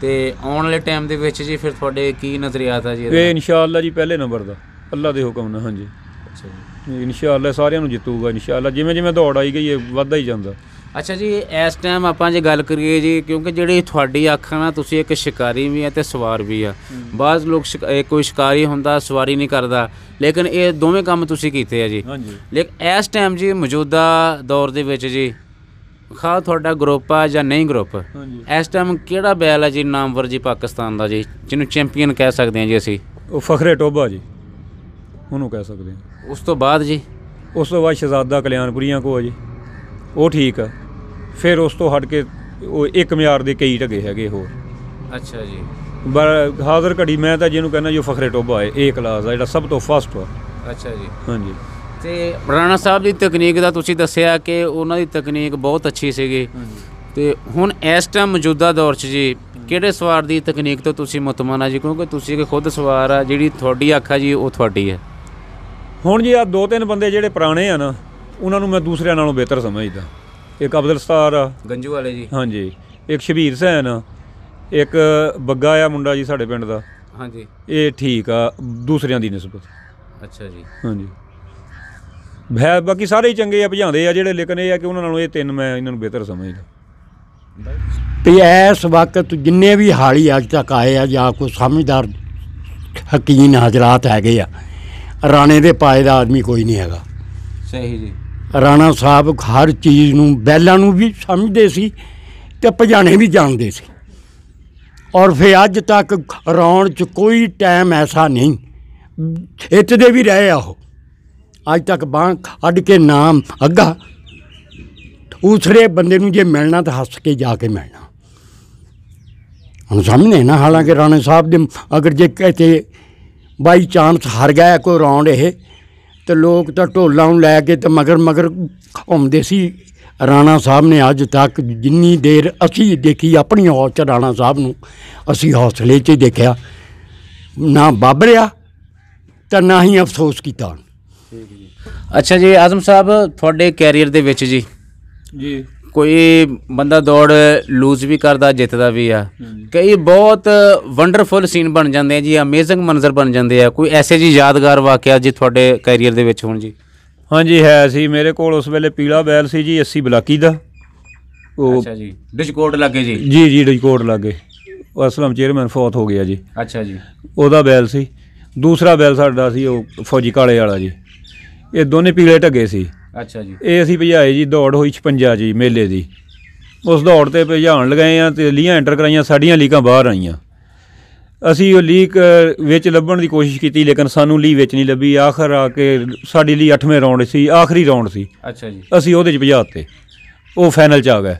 ਤੇ ਆਉਣ ਵਾਲੇ ਟਾਈਮ ਦੇ ਵਿੱਚ ਜੀ ਫਿਰ ਤੁਹਾਡੇ ਕੀ ਨਜ਼ਰੀਆਤ ਆ ਜੀ ਇਹਦਾ? ਇਹ ਇਨਸ਼ਾਅੱਲਾ ਜੀ ਪਹਿਲੇ ਨੰਬਰ ਦਾ ਅੱਲਾ ਦੇ ਹੁਕਮ ਨਾਲ ਹਾਂਜੀ ਅੱਛਾ ਜੀ ਇਨਸ਼ਾਅੱਲਾ ਸਾਰਿਆਂ ਨੂੰ ਜਿੱਤੂਗਾ ਇਨਸ਼ਾਅੱਲਾ ਜਿਵੇਂ ਜਿਵੇਂ ਦੌੜ ਆਈ ਗਈ ਹੈ ਵੱਧਦਾ ਹੀ ਜਾਂਦਾ ਅੱਛਾ ਜੀ ਇਸ ਟਾਈਮ ਆਪਾਂ ਜੇ ਗੱਲ ਕਰੀਏ ਜੀ ਕਿਉਂਕਿ ਜਿਹੜੀ ਤੁਹਾਡੀ ਅੱਖਾਂ ਨਾਲ ਤੁਸੀਂ ਇੱਕ ਸ਼ਿਕਾਰੀ ਵੀ ਆ ਤੇ ਸਵਾਰ ਵੀ ਆ ਬਾਜ਼ ਲੋਕ ਕੋਈ ਸ਼ਿਕਾਰੀ ਹੁੰਦਾ ਸਵਾਰੀ ਨਹੀਂ ਕਰਦਾ ਲੇਕਿਨ ਇਹ ਦੋਵੇਂ ਕੰਮ ਤੁਸੀਂ ਕੀਤੇ ਆ ਜੀ ਹਾਂਜੀ ਲੇਕਿਨ ਇਸ ਟਾਈਮ ਜੀ ਮੌਜੂਦਾ ਦੌਰ ਦੇ ਵਿੱਚ ਜੀ ਖਾ ਤੁਹਾਡਾ ਗਰੁੱਪ ਆ ਜਾਂ ਨਹੀਂ ਗਰੁੱਪ ਹਾਂਜੀ ਇਸ ਟਾਈਮ ਕਿਹੜਾ ਬੈਲ ਹੈ ਜੀ ਨਾਮਵਰ ਜੀ ਪਾਕਿਸਤਾਨ ਦਾ ਜੀ ਜਿਹਨੂੰ ਚੈਂਪੀਅਨ ਕਹਿ ਸਕਦੇ ਹਾਂ ਜੀ ਅਸੀਂ ਉਹ ਫਖਰੇ ਟੋਬਾ ਜੀ ਉਹਨੂੰ ਕਹਿ ਸਕਦੇ ਹਾਂ ਉਸ ਤੋਂ ਬਾਅਦ ਜੀ ਉਸ ਤੋਂ ਬਾਅਦ ਸ਼ਹਜ਼ਾਦਾ ਕਲਿਆਨਪੁਰੀਆਂ ਕੋ ਜੀ ਉਹ ਠੀਕ ਆ ਫਿਰ ਉਸ ਤੋਂ ਹਟ ਕੇ ਉਹ 1 ਮਿਆਰ ਦੇ ਕਈ ਢਗੇ ਹੈਗੇ ਹੋਰ ਅੱਛਾ ਜੀ ਬਰ ਹਾਜ਼ਰ ਘੜੀ ਮੈਂ ਤਾਂ ਜਿਹਨੂੰ ਕਹਿੰਦਾ ਜੋ ਫਖਰੇ ਟੋਬਾ ਹੈ ਏ ਕਲਾਸ ਆ ਜਿਹੜਾ ਸਭ ਤੋਂ ਫਸਟ ਆ ਅੱਛਾ ਜੀ ਹਾਂਜੀ ਤੇ ਰਾਣਾ ਸਾਹਿਬ ਦੀ ਤਕਨੀਕ ਦਾ ਤੁਸੀਂ ਦੱਸਿਆ ਕਿ ਉਹਨਾਂ ਦੀ ਤਕਨੀਕ ਬਹੁਤ ਅੱਛੀ ਸੀਗੀ ਤੇ ਹੁਣ ਇਸ ਟਾਈਮ ਮੌਜੂਦਾ ਦੌਰ 'ਚ ਜੀ ਕਿਹੜੇ ਸਵਾਰ ਦੀ ਤਕਨੀਕ ਤੋਂ ਤੁਸੀਂ ਮਤਮਨ ਆ ਜੀ ਕਿਉਂਕਿ ਤੁਸੀਂ ਕਿ ਖੁਦ ਸਵਾਰ ਆ ਜਿਹੜੀ ਤੁਹਾਡੀ ਅੱਖਾਂ ਜੀ ਉਹ ਤੁਹਾਡੀ ਹੈ ਹੁਣ ਜੀ ਆ ਦੋ ਤਿੰਨ ਬੰਦੇ ਜਿਹੜੇ ਪੁਰਾਣੇ ਆ ਨਾ ਉਹਨਾਂ ਨੂੰ ਮੈਂ ਦੂਸਰਿਆਂ ਨਾਲੋਂ ਬਿਹਤਰ ਸਮਝਦਾ ਇੱਕ ਅਬਦੁਲ ਸਤਾਰ ਆ ਗੰਜੂ ਵਾਲੇ ਜੀ ਹਾਂਜੀ ਇੱਕ ਸ਼ਬੀਰ ਸੈਨ ਆ ਇੱਕ ਬੱਗਾ ਆ ਮੁੰਡਾ ਜੀ ਸਾਡੇ ਪਿੰਡ ਦਾ ਹਾਂਜੀ ਇਹ ਠੀਕ ਆ ਦੂਸਰਿਆਂ ਦੀ ਨਿਸਬਤ ਅੱਛਾ ਜੀ ਹਾਂਜੀ ਭੈ ਬਾਕੀ ਸਾਰੇ ਹੀ ਚੰਗੇ ਆ ਭਜਾਉਂਦੇ ਆ ਜਿਹੜੇ ਲੇਕਿਨ ਇਹ ਆ ਕਿ ਉਹਨਾਂ ਨਾਲੋਂ ਇਹ ਤਿੰਨ ਮੈਂ ਇਹਨਾਂ ਨੂੰ ਬਿਹਤਰ ਸਮਝਦਾ ਤੇ ਇਸ ਵਕਤ ਜਿੰਨੇ ਵੀ ਹਾਲੀ ਅੱਜ ਤੱਕ ਆਏ ਆ ਜਾਂ ਕੋਈ ਸਮਝਦਾਰ ਹਕੀਨ ਹਜ਼ਰਤ ਹੈਗੇ ਆ ਰਾਣੇ ਦੇ ਪਾਏ ਦਾ ਆਦਮੀ ਕੋਈ ਨਹੀਂ ਹੈਗਾ ਸਹੀ ਜੀ ਰਾਣਾ ਸਾਹਿਬ ਹਰ ਚੀਜ਼ ਨੂੰ ਬੈਲਾਂ ਨੂੰ ਵੀ ਸਮਝਦੇ ਸੀ ਤੇ ਭਜਾਣੇ ਵੀ ਜਾਣਦੇ ਸੀ ਔਰ ਫੇ ਅੱਜ ਤੱਕ ਰੌਣ ਚ ਕੋਈ ਟਾਈਮ ਐਸਾ ਨਹੀਂ ਇੱਥੇ ਦੇ ਵੀ ਰਹੇ ਆ ਉਹ ਅੱਜ ਤੱਕ ਬਾਹ ਅੱਡ ਕੇ ਨਾਮ ਅੱਗਾ ਉਸਰੇ ਬੰਦੇ ਨੂੰ ਜੇ ਮਿਲਣਾ ਤਾਂ ਹੱਸ ਕੇ ਜਾ ਕੇ ਮਿਲਣਾ ਹੁਣ ਸਾਹਮਣੇ ਨਾ ਹਾਲਾਂਕਿ ਰਾਣਾ ਸਾਹਿਬ ਦੇ ਅਗਰ ਜੇ ਕਹਤੇ ਬਾਈ ਚਾਂਸ ਹਾਰ ਗਿਆ ਕੋਈ ਰੌਂਡ ਇਹ ਤੇ ਲੋਕ ਤਾਂ ਢੋਲਾਂ ਨੂੰ ਲੈ ਕੇ ਤੇ ਮਗਰ ਮਗਰ ਘੁੰਮਦੇ ਸੀ ਰਾਣਾ ਸਾਹਿਬ ਨੇ ਅੱਜ ਤੱਕ ਜਿੰਨੀ ਦੇਰ ਅਸੀਂ ਦੇਖੀ ਆਪਣੀ ਹੌਸ ਰਾਣਾ ਸਾਹਿਬ ਨੂੰ ਅਸੀਂ ਹੌਸਲੇ 'ਚ ਦੇਖਿਆ ਨਾ ਬਾਬਰਿਆ ਤਾਂ ਨਾ ਹੀ ਅਫਸੋਸ ਕੀਤਾ ਜੀ ਅੱਛਾ ਜੀ ਆਜ਼ਮ ਸਾਹਿਬ ਤੁਹਾਡੇ ਕੈਰੀਅਰ ਦੇ ਵਿੱਚ ਜੀ ਜੀ ਕੋਈ ਬੰਦਾ ਦੌੜ ਲੂਜ਼ ਵੀ ਕਰਦਾ ਜਿੱਤਦਾ ਵੀ ਆ ਕਈ ਬਹੁਤ ਵੰਡਰਫੁਲ ਸੀਨ ਬਣ ਜਾਂਦੇ ਆ ਜੀ ਅਮੇਜ਼ਿੰਗ ਮੰਜ਼ਰ ਬਣ ਜਾਂਦੇ ਆ ਕੋਈ ਐਸੇ ਜੀ ਯਾਦਗਾਰ ਵਾਕਿਆ ਜੀ ਤੁਹਾਡੇ ਕੈਰੀਅਰ ਦੇ ਵਿੱਚ ਹੋਣ ਜੀ ਹਾਂਜੀ ਹੈ ਸੀ ਮੇਰੇ ਕੋਲ ਉਸ ਵੇਲੇ ਪੀਲਾ ਬੈਲ ਸੀ ਜੀ 80 ਬਲਾਕੀ ਦਾ ਉਹ ਅੱਛਾ ਜੀ ਡਿਜਕੋਟ ਲੱਗੇ ਜੀ ਜੀ ਜੀ ਡਿਜਕੋਟ ਲੱਗੇ ਉਹ ਅਸਲਮ ਚੇਅਰਮੈਨ ਫੌਤ ਹੋ ਗਿਆ ਜੀ ਅੱਛਾ ਜੀ ਉਹਦਾ ਬੈਲ ਸੀ ਦੂਸਰਾ ਬੈਲ ਸਾਡਾ ਸੀ ਉਹ ਫੌਜੀ ਕਾਲੇ ਵਾਲਾ ਜੀ ਇਹ ਦੋਨੇ ਪੀਲੇ ਢੱਗੇ ਸੀ ਅੱਛਾ ਜੀ ਇਹ ਅਸੀਂ ਭਜਾਏ ਜੀ ਦੌੜ ਹੋਈ 56 ਜੀ ਮੇਲੇ ਦੀ ਉਸ ਦੌੜ ਤੇ ਭਜਾਉਣ ਲਗਾਏ ਆ ਤੇ ਲੀਆਂ ਐਂਟਰ ਕਰਾਈਆਂ ਸਾਡੀਆਂ ਲੀਕਾਂ ਬਾਹਰ ਆਈਆਂ ਅਸੀਂ ਉਹ ਲੀਕ ਵਿੱਚ ਲੱਭਣ ਦੀ ਕੋਸ਼ਿਸ਼ ਕੀਤੀ ਲੇਕਿਨ ਸਾਨੂੰ ਲੀ ਵਿੱਚ ਨਹੀਂ ਲੱਭੀ ਆਖਰ ਆ ਕੇ ਸਾਡੀ ਲਈ 8ਵੇਂ ਰਾਉਂਡ ਸੀ ਆਖਰੀ ਰਾਉਂਡ ਸੀ ਅੱਛਾ ਜੀ ਅਸੀਂ ਉਹਦੇ 'ਚ ਭਜਾਤੇ ਉਹ ਫਾਈਨਲ 'ਚ ਆ ਗਏ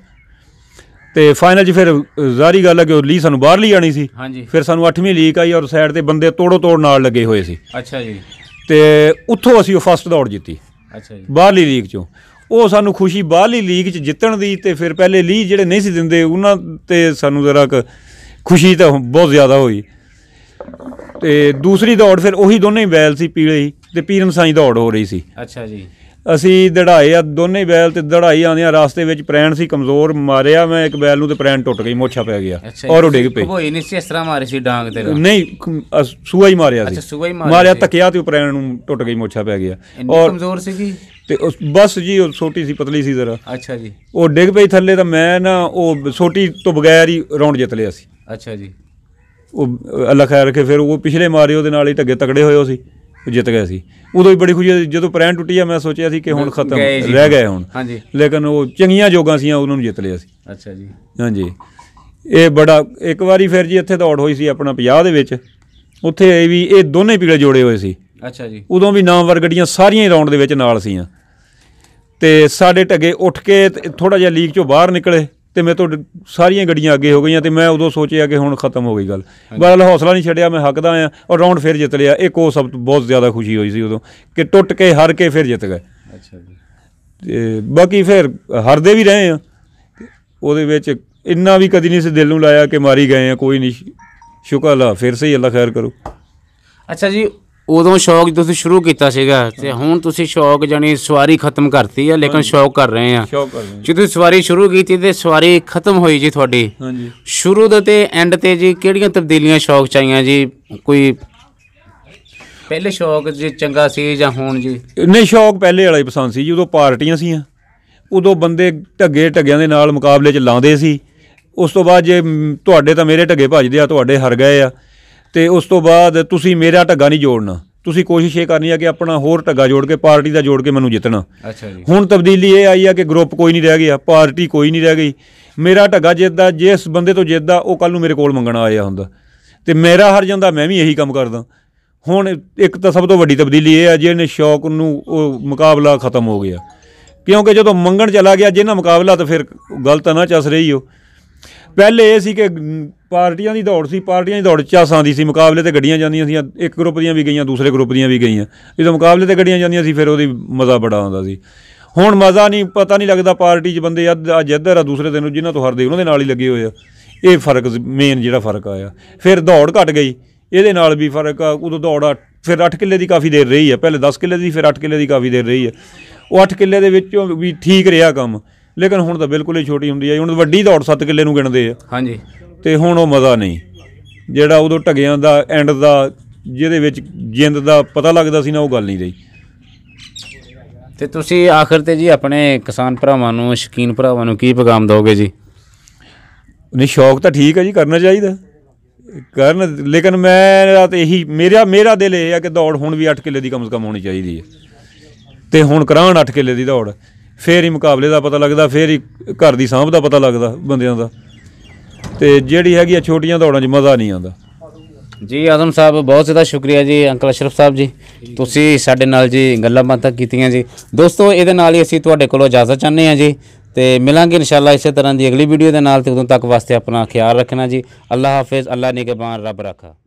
ਤੇ ਫਾਈਨਲ 'ਚ ਫਿਰ ਜ਼ਾਰੀ ਗੱਲ ਹੈ ਕਿ ਉਹ ਲੀ ਸਾਨੂੰ ਬਾਹਰ ਲਈ ਆਣੀ ਸੀ ਫਿਰ ਸਾਨੂੰ 8ਵੀਂ ਲੀਕ ਆਈ ਔਰ ਸਾਈਡ ਤੇ ਬੰਦੇ ਤੋੜੋ ਤੋੜ ਨਾਲ ਲੱਗੇ ਹੋਏ ਸੀ ਅੱਛਾ ਜੀ ਤੇ ਉੱਥੋਂ ਅਸੀਂ ਉਹ ਫਸਟ ਦੌੜ ਜਿੱਤੀ ਅੱਛਾ ਜੀ ਬਾਹਰਲੀ ਲੀਗ ਚੋਂ ਉਹ ਸਾਨੂੰ ਖੁਸ਼ੀ ਬਾਹਰਲੀ ਲੀਗ 'ਚ ਜਿੱਤਣ ਦੀ ਤੇ ਫਿਰ ਪਹਿਲੇ ਲੀਗ ਜਿਹੜੇ ਨਹੀਂ ਸੀ ਦਿੰਦੇ ਉਹਨਾਂ ਤੇ ਸਾਨੂੰ ਜ਼ਰਾ ਖੁਸ਼ੀ ਤਾਂ ਬਹੁਤ ਜ਼ਿਆਦਾ ਹੋਈ ਤੇ ਦੂਸਰੀ ਦੌੜ ਫਿਰ ਉਹੀ ਦੋਨੇ ਹੀ ਬੈਲ ਸੀ ਪੀਲੇ ਤੇ ਪੀਰਨ ਸਾਈਂ ਦੌੜ ਹੋ ਰਹੀ ਸੀ ਅੱਛਾ ਜੀ ਅਸੀਂ ਦੜਾਏ ਆ ਦੋਨੇ ਬੈਲ ਤੇ ਦੜਾਈ ਆ ਰਾਸਤੇ ਵਿੱਚ ਪ੍ਰੈਣ ਸੀ ਕਮਜ਼ੋਰ ਮਾਰਿਆ ਮੈਂ ਇੱਕ ਬੈਲ ਨੂੰ ਤੇ ਪ੍ਰੈਣ ਟੁੱਟ ਗਈ ਮੋਛਾ ਪੈ ਗਿਆ ਔਰ ਉਹ ਡਿੱਗ ਪਈ ਕੋਈ ਨਹੀਂ ਸੀ ਇਸ ਤਰ੍ਹਾਂ ਮਾਰੀ ਸੀ ਡਾਂਗ ਤੇ ਨਹੀਂ ਸੂਆ ਹੀ ਮਾਰਿਆ ਸੀ ਅੱਛਾ ਸੂਆ ਹੀ ਮਾਰਿਆ ਤੱਕਿਆ ਤੇ ਪ੍ਰੈਣ ਨੂੰ ਟੁੱਟ ਗਈ ਮੋਛਾ ਪੈ ਗਿਆ ਔਰ ਕਮਜ਼ੋਰ ਸੀਗੀ ਤੇ ਉਸ ਬਸ ਜੀ ਉਹ ਛੋਟੀ ਸੀ ਪਤਲੀ ਸੀ ਜ਼ਰਾ ਅੱਛਾ ਜੀ ਉਹ ਡਿੱਗ ਪਈ ਥੱਲੇ ਤਾਂ ਮੈਂ ਨਾ ਉਹ ਛੋਟੀ ਤੋਂ ਬਗੈਰ ਹੀ ਰੌਂਡ ਜਿੱਤ ਲਿਆ ਸੀ ਅੱਛਾ ਜੀ ਉਹ ਅੱਲਾ ਖੈਰ ਰੱਖੇ ਫਿਰ ਉਹ ਪਿਛਲੇ ਮਾਰਿਓ ਦੇ ਨਾਲ ਹੀ ਟੱਗੇ ਤਕੜੇ ਹੋਏ ਹੋ ਸੀ ਜਿੱਤ ਗਏ ਸੀ ਉਦੋਂ ਹੀ ਬੜੀ ਖੁਸ਼ੀ ਜਦੋਂ ਪ੍ਰੈਂਟ ਟੁੱਟੀ ਆ ਮੈਂ ਸੋਚਿਆ ਸੀ ਕਿ ਹੁਣ ਖਤਮ ਰਹਿ ਗਏ ਹੁਣ ਹਾਂਜੀ ਲੇਕਿਨ ਉਹ ਚੰਗੀਆਂ ਜੋਗਾਂ ਸੀਆਂ ਉਹਨਾਂ ਨੂੰ ਜਿੱਤ ਲਿਆ ਸੀ ਅੱਛਾ ਜੀ ਹਾਂਜੀ ਇਹ ਬੜਾ ਇੱਕ ਵਾਰੀ ਫਿਰ ਜੀ ਇੱਥੇ ਦੌੜ ਹੋਈ ਸੀ ਆਪਣਾ 50 ਦੇ ਵਿੱਚ ਉੱਥੇ ਇਹ ਵੀ ਇਹ ਦੋਨੇ ਪੀਲੇ ਜੋੜੇ ਹੋਏ ਸੀ ਅੱਛਾ ਜੀ ਉਦੋਂ ਵੀ ਨਾਮਵਰ ਗੱਡੀਆਂ ਸਾਰੀਆਂ ਹੀ ਰੌਂਡ ਦੇ ਵਿੱਚ ਨਾਲ ਸੀਆਂ ਤੇ ਸਾਡੇ ਟੱਗੇ ਉੱਠ ਕੇ ਥੋੜਾ ਜਿਹਾ ਲੀਗ ਚੋਂ ਬਾਹਰ ਨਿਕਲੇ ਤੇ ਮੇਰੇ ਤੋਂ ਸਾਰੀਆਂ ਗੱਡੀਆਂ ਅੱਗੇ ਹੋ ਗਈਆਂ ਤੇ ਮੈਂ ਉਦੋਂ ਸੋਚਿਆ ਕਿ ਹੁਣ ਖਤਮ ਹੋ ਗਈ ਗੱਲ ਬਲ ਹੌਸਲਾ ਨਹੀਂ ਛੱਡਿਆ ਮੈਂ ਹੱਕਦਾ ਆ ਔਰ ਰਾਉਂਡ ਫੇਰ ਜਿੱਤ ਲਿਆ ਇੱਕ ਉਹ ਸਭ ਤੋਂ ਬਹੁਤ ਜ਼ਿਆਦਾ ਖੁਸ਼ੀ ਹੋਈ ਸੀ ਉਦੋਂ ਕਿ ਟੁੱਟ ਕੇ ਹਾਰ ਕੇ ਫੇਰ ਜਿੱਤ ਗਏ ਅੱਛਾ ਜੀ ਤੇ ਬਾਕੀ ਫੇਰ ਹਰਦੇ ਵੀ ਰਹੇ ਆ ਉਹਦੇ ਵਿੱਚ ਇੰਨਾ ਵੀ ਕਦੀ ਨਹੀਂ ਸੀ ਦਿਲ ਨੂੰ ਲਾਇਆ ਕਿ ਮਾਰੀ ਗਏ ਆ ਕੋਈ ਨਹੀਂ ਸ਼ੁਕਰ ਅੱਲਾ ਫਿਰ ਸਹੀ ਅੱਲਾ ਖੈਰ ਕਰੂ ਅੱਛਾ ਜੀ ਉਦੋਂ ਸ਼ੌਕ ਤੁਸੀਂ ਸ਼ੁਰੂ ਕੀਤਾ ਸੀਗਾ ਤੇ ਹੁਣ ਤੁਸੀਂ ਸ਼ੌਕ ਜਾਨੀ ਸਵਾਰੀ ਖਤਮ ਕਰਤੀ ਆ ਲੇਕਿਨ ਸ਼ੌਕ ਕਰ ਰਹੇ ਆ ਸ਼ੌਕ ਕਰ ਰਹੇ ਹਾਂ। ਸਵਾਰੀ ਸ਼ੁਰੂ ਕੀਤੀ ਤੇ ਸਵਾਰੀ ਖਤਮ ਹੋਈ ਜੀ ਤੁਹਾਡੀ ਹਾਂਜੀ ਸ਼ੁਰੂ ਦੇ ਤੇ ਐਂਡ ਤੇ ਜੀ ਕਿਹੜੀਆਂ ਤਬਦੀਲੀਆਂ ਸ਼ੌਕ ਚ ਆਈਆਂ ਜੀ ਕੋਈ ਪਹਿਲੇ ਸ਼ੌਕ ਜੀ ਚੰਗਾ ਸੀ ਜਾਂ ਹੁਣ ਜੀ ਨਹੀਂ ਸ਼ੌਕ ਪਹਿਲੇ ਵਾਲਾ ਹੀ ਪਸੰਦ ਸੀ ਜੀ ਉਦੋਂ ਪਾਰਟੀਆਂ ਸੀਆਂ ਉਦੋਂ ਬੰਦੇ ਢੱਗੇ ਢੱਗਿਆਂ ਦੇ ਨਾਲ ਮੁਕਾਬਲੇ 'ਚ ਲਾਉਂਦੇ ਸੀ ਉਸ ਤੋਂ ਬਾਅਦ ਜੇ ਤੁਹਾਡੇ ਤਾਂ ਮੇਰੇ ਢੱਗੇ ਭੱਜਦੇ ਆ ਤੁਹਾਡੇ ਹਰ ਗਏ ਆ ਤੇ ਉਸ ਤੋਂ ਬਾਅਦ ਤੁਸੀਂ ਮੇਰਾ ਢੱਗਾ ਨਹੀਂ ਜੋੜਨਾ ਤੁਸੀਂ ਕੋਸ਼ਿਸ਼ ਇਹ ਕਰਨੀ ਆ ਕਿ ਆਪਣਾ ਹੋਰ ਢੱਗਾ ਜੋੜ ਕੇ ਪਾਰਟੀ ਦਾ ਜੋੜ ਕੇ ਮੈਨੂੰ ਜਿੱਤਣਾ ਅੱਛਾ ਜੀ ਹੁਣ ਤਬਦੀਲੀ ਇਹ ਆਈ ਆ ਕਿ ਗਰੁੱਪ ਕੋਈ ਨਹੀਂ ਰਹਿ ਗਿਆ ਪਾਰਟੀ ਕੋਈ ਨਹੀਂ ਰਹਿ ਗਈ ਮੇਰਾ ਢੱਗਾ ਜਿੱਤਦਾ ਜਿਸ ਬੰਦੇ ਤੋਂ ਜਿੱਤਦਾ ਉਹ ਕੱਲ ਨੂੰ ਮੇਰੇ ਕੋਲ ਮੰਗਣਾ ਆਇਆ ਹੁੰਦਾ ਤੇ ਮੇਰਾ ਹਰ ਜਾਂਦਾ ਮੈਂ ਵੀ ਇਹੀ ਕੰਮ ਕਰਦਾ ਹੁਣ ਇੱਕ ਤਾਂ ਸਭ ਤੋਂ ਵੱਡੀ ਤਬਦੀਲੀ ਇਹ ਆ ਜਿਹਨੇ ਸ਼ੌਕ ਨੂੰ ਉਹ ਮੁਕਾਬਲਾ ਖਤਮ ਹੋ ਗਿਆ ਕਿਉਂਕਿ ਜਦੋਂ ਮੰਗਣ ਚਲਾ ਗਿਆ ਜਿਹਨਾਂ ਮੁਕਾਬਲਾ ਤਾਂ ਫਿਰ ਗਲਤ ਨਾ ਚੱਸ ਰਹੀ ਹੋ ਪਹਿਲੇ ਇਹ ਸੀ ਕਿ ਪਾਰਟੀਆਂ ਦੀ ਦੌੜ ਸੀ ਪਾਰਟੀਆਂ ਦੀ ਦੌੜ ਚਾਸਾਂ ਦੀ ਸੀ ਮੁਕਾਬਲੇ ਤੇ ਗੱਡੀਆਂ ਜਾਂਦੀਆਂ ਸੀ ਇੱਕ ਗਰੁੱਪ ਦੀਆਂ ਵੀ ਗਈਆਂ ਦੂਸਰੇ ਗਰੁੱਪ ਦੀਆਂ ਵੀ ਗਈਆਂ ਜਦੋਂ ਮੁਕਾਬਲੇ ਤੇ ਗੱਡੀਆਂ ਜਾਂਦੀਆਂ ਸੀ ਫਿਰ ਉਹਦੀ ਮਜ਼ਾ ਬੜਾ ਆਉਂਦਾ ਸੀ ਹੁਣ ਮਜ਼ਾ ਨਹੀਂ ਪਤਾ ਨਹੀਂ ਲੱਗਦਾ ਪਾਰਟੀ 'ਚ ਬੰਦੇ ਅੱਜ ਇੱਧਰ ਆ ਦੂਸਰੇ ਦਿਨ ਜਿਨ੍ਹਾਂ ਤੋਂ ਹਰਦੇ ਉਹਨਾਂ ਦੇ ਨਾਲ ਹੀ ਲੱਗੇ ਹੋਏ ਆ ਇਹ ਫਰਕ ਮੇਨ ਜਿਹੜਾ ਫਰਕ ਆਇਆ ਫਿਰ ਦੌੜ ਘਟ ਗਈ ਇਹਦੇ ਨਾਲ ਵੀ ਫਰਕ ਆ ਉਦੋਂ ਦੌੜ ਫਿਰ 8 ਕਿੱਲੇ ਦੀ ਕਾਫੀ ਦੇਰ ਰਹੀ ਹੈ ਪਹਿਲੇ 10 ਕਿੱਲੇ ਦੀ ਫਿਰ 8 ਕਿੱਲੇ ਦੀ ਕਾਫੀ ਦੇਰ ਰਹੀ ਹੈ ਉਹ 8 ਕਿੱਲੇ ਦੇ ਵਿੱਚੋਂ ਵੀ ਠੀਕ ਰਿਹਾ ਕੰਮ ਲੇਕਿਨ ਹੁਣ ਤਾਂ ਬਿਲਕੁਲ ਹੀ ਛੋਟੀ ਹੁੰਦੀ ਹੈ ਹੁਣ ਵੱਡੀ ਦੌੜ 7 ਕਿੱਲੇ ਨੂੰ ਗਿਣਦੇ ਆ ਹਾਂਜੀ ਤੇ ਹੁਣ ਉਹ ਮਜ਼ਾ ਨਹੀਂ ਜਿਹੜਾ ਉਦੋਂ ਢਗਿਆਂ ਦਾ ਐਂਡ ਦਾ ਜਿਹਦੇ ਵਿੱਚ ਜਿੰਦ ਦਾ ਪਤਾ ਲੱਗਦਾ ਸੀ ਨਾ ਉਹ ਗੱਲ ਨਹੀਂ ਰਹੀ ਤੇ ਤੁਸੀਂ ਆਖਰ ਤੇ ਜੀ ਆਪਣੇ ਕਿਸਾਨ ਭਰਾਵਾਂ ਨੂੰ ਸ਼ਕੀਨ ਭਰਾਵਾਂ ਨੂੰ ਕੀ ਪੈਗਾਮ ਦਿਓਗੇ ਜੀ ਨਹੀਂ ਸ਼ੌਕ ਤਾਂ ਠੀਕ ਹੈ ਜੀ ਕਰਨਾ ਚਾਹੀਦਾ ਕਰਨ ਲੇਕਿਨ ਮੈਂ ਤਾਂ ਇਹੀ ਮੇਰਾ ਮੇਰਾ ਦਿਲ ਇਹ ਆ ਕਿ ਦੌੜ ਹੁਣ ਵੀ 8 ਕਿੱਲੇ ਦੀ ਕਮ ਕਮ ਹੋਣੀ ਚਾਹੀਦੀ ਹੈ ਤੇ ਹੁਣ ਕਰਾਂ 8 ਕਿੱਲੇ ਦੀ ਦੌੜ ਫੇਰ ਹੀ ਮੁਕਾਬਲੇ ਦਾ ਪਤਾ ਲੱਗਦਾ ਫੇਰ ਹੀ ਘਰ ਦੀ ਸਾਂਭ ਦਾ ਪਤਾ ਲੱਗਦਾ ਬੰਦਿਆਂ ਦਾ ਤੇ ਜਿਹੜੀ ਹੈਗੀ ਆ ਛੋਟੀਆਂ ਦੌੜਾਂ 'ਚ ਮਜ਼ਾ ਨਹੀਂ ਆਉਂਦਾ ਜੀ ਆਦਮ ਸਾਹਿਬ ਬਹੁਤ ਜ਼ਿਆਦਾ ਸ਼ੁਕਰੀਆ ਜੀ ਅੰਕਲ ਅਸ਼ਰਫ ਸਾਹਿਬ ਜੀ ਤੁਸੀਂ ਸਾਡੇ ਨਾਲ ਜੀ ਗੱਲਾਂ ਬਾਤਾਂ ਕੀਤੀਆਂ ਜੀ ਦੋਸਤੋ ਇਹਦੇ ਨਾਲ ਹੀ ਅਸੀਂ ਤੁਹਾਡੇ ਕੋਲੋਂ ਇਜਾਜ਼ਤ ਚਾਹੁੰਦੇ ਹਾਂ ਜੀ ਤੇ ਮਿਲਾਂਗੇ ਇਨਸ਼ਾਅੱਲਾ ਇਸੇ ਤਰ੍ਹਾਂ ਦੀ ਅਗਲੀ ਵੀਡੀਓ ਦੇ ਨਾਲ ਤੇ ਉਦੋਂ ਤੱਕ ਵਾਸਤੇ ਆਪਣਾ ਖਿਆਲ ਰੱਖਣਾ ਜੀ ਅੱਲਾ ਹਾਫਿਜ਼ ਅੱਲਾ ਨਿਗਹਬਾਨ ਰੱਬ ਰੱਖਾ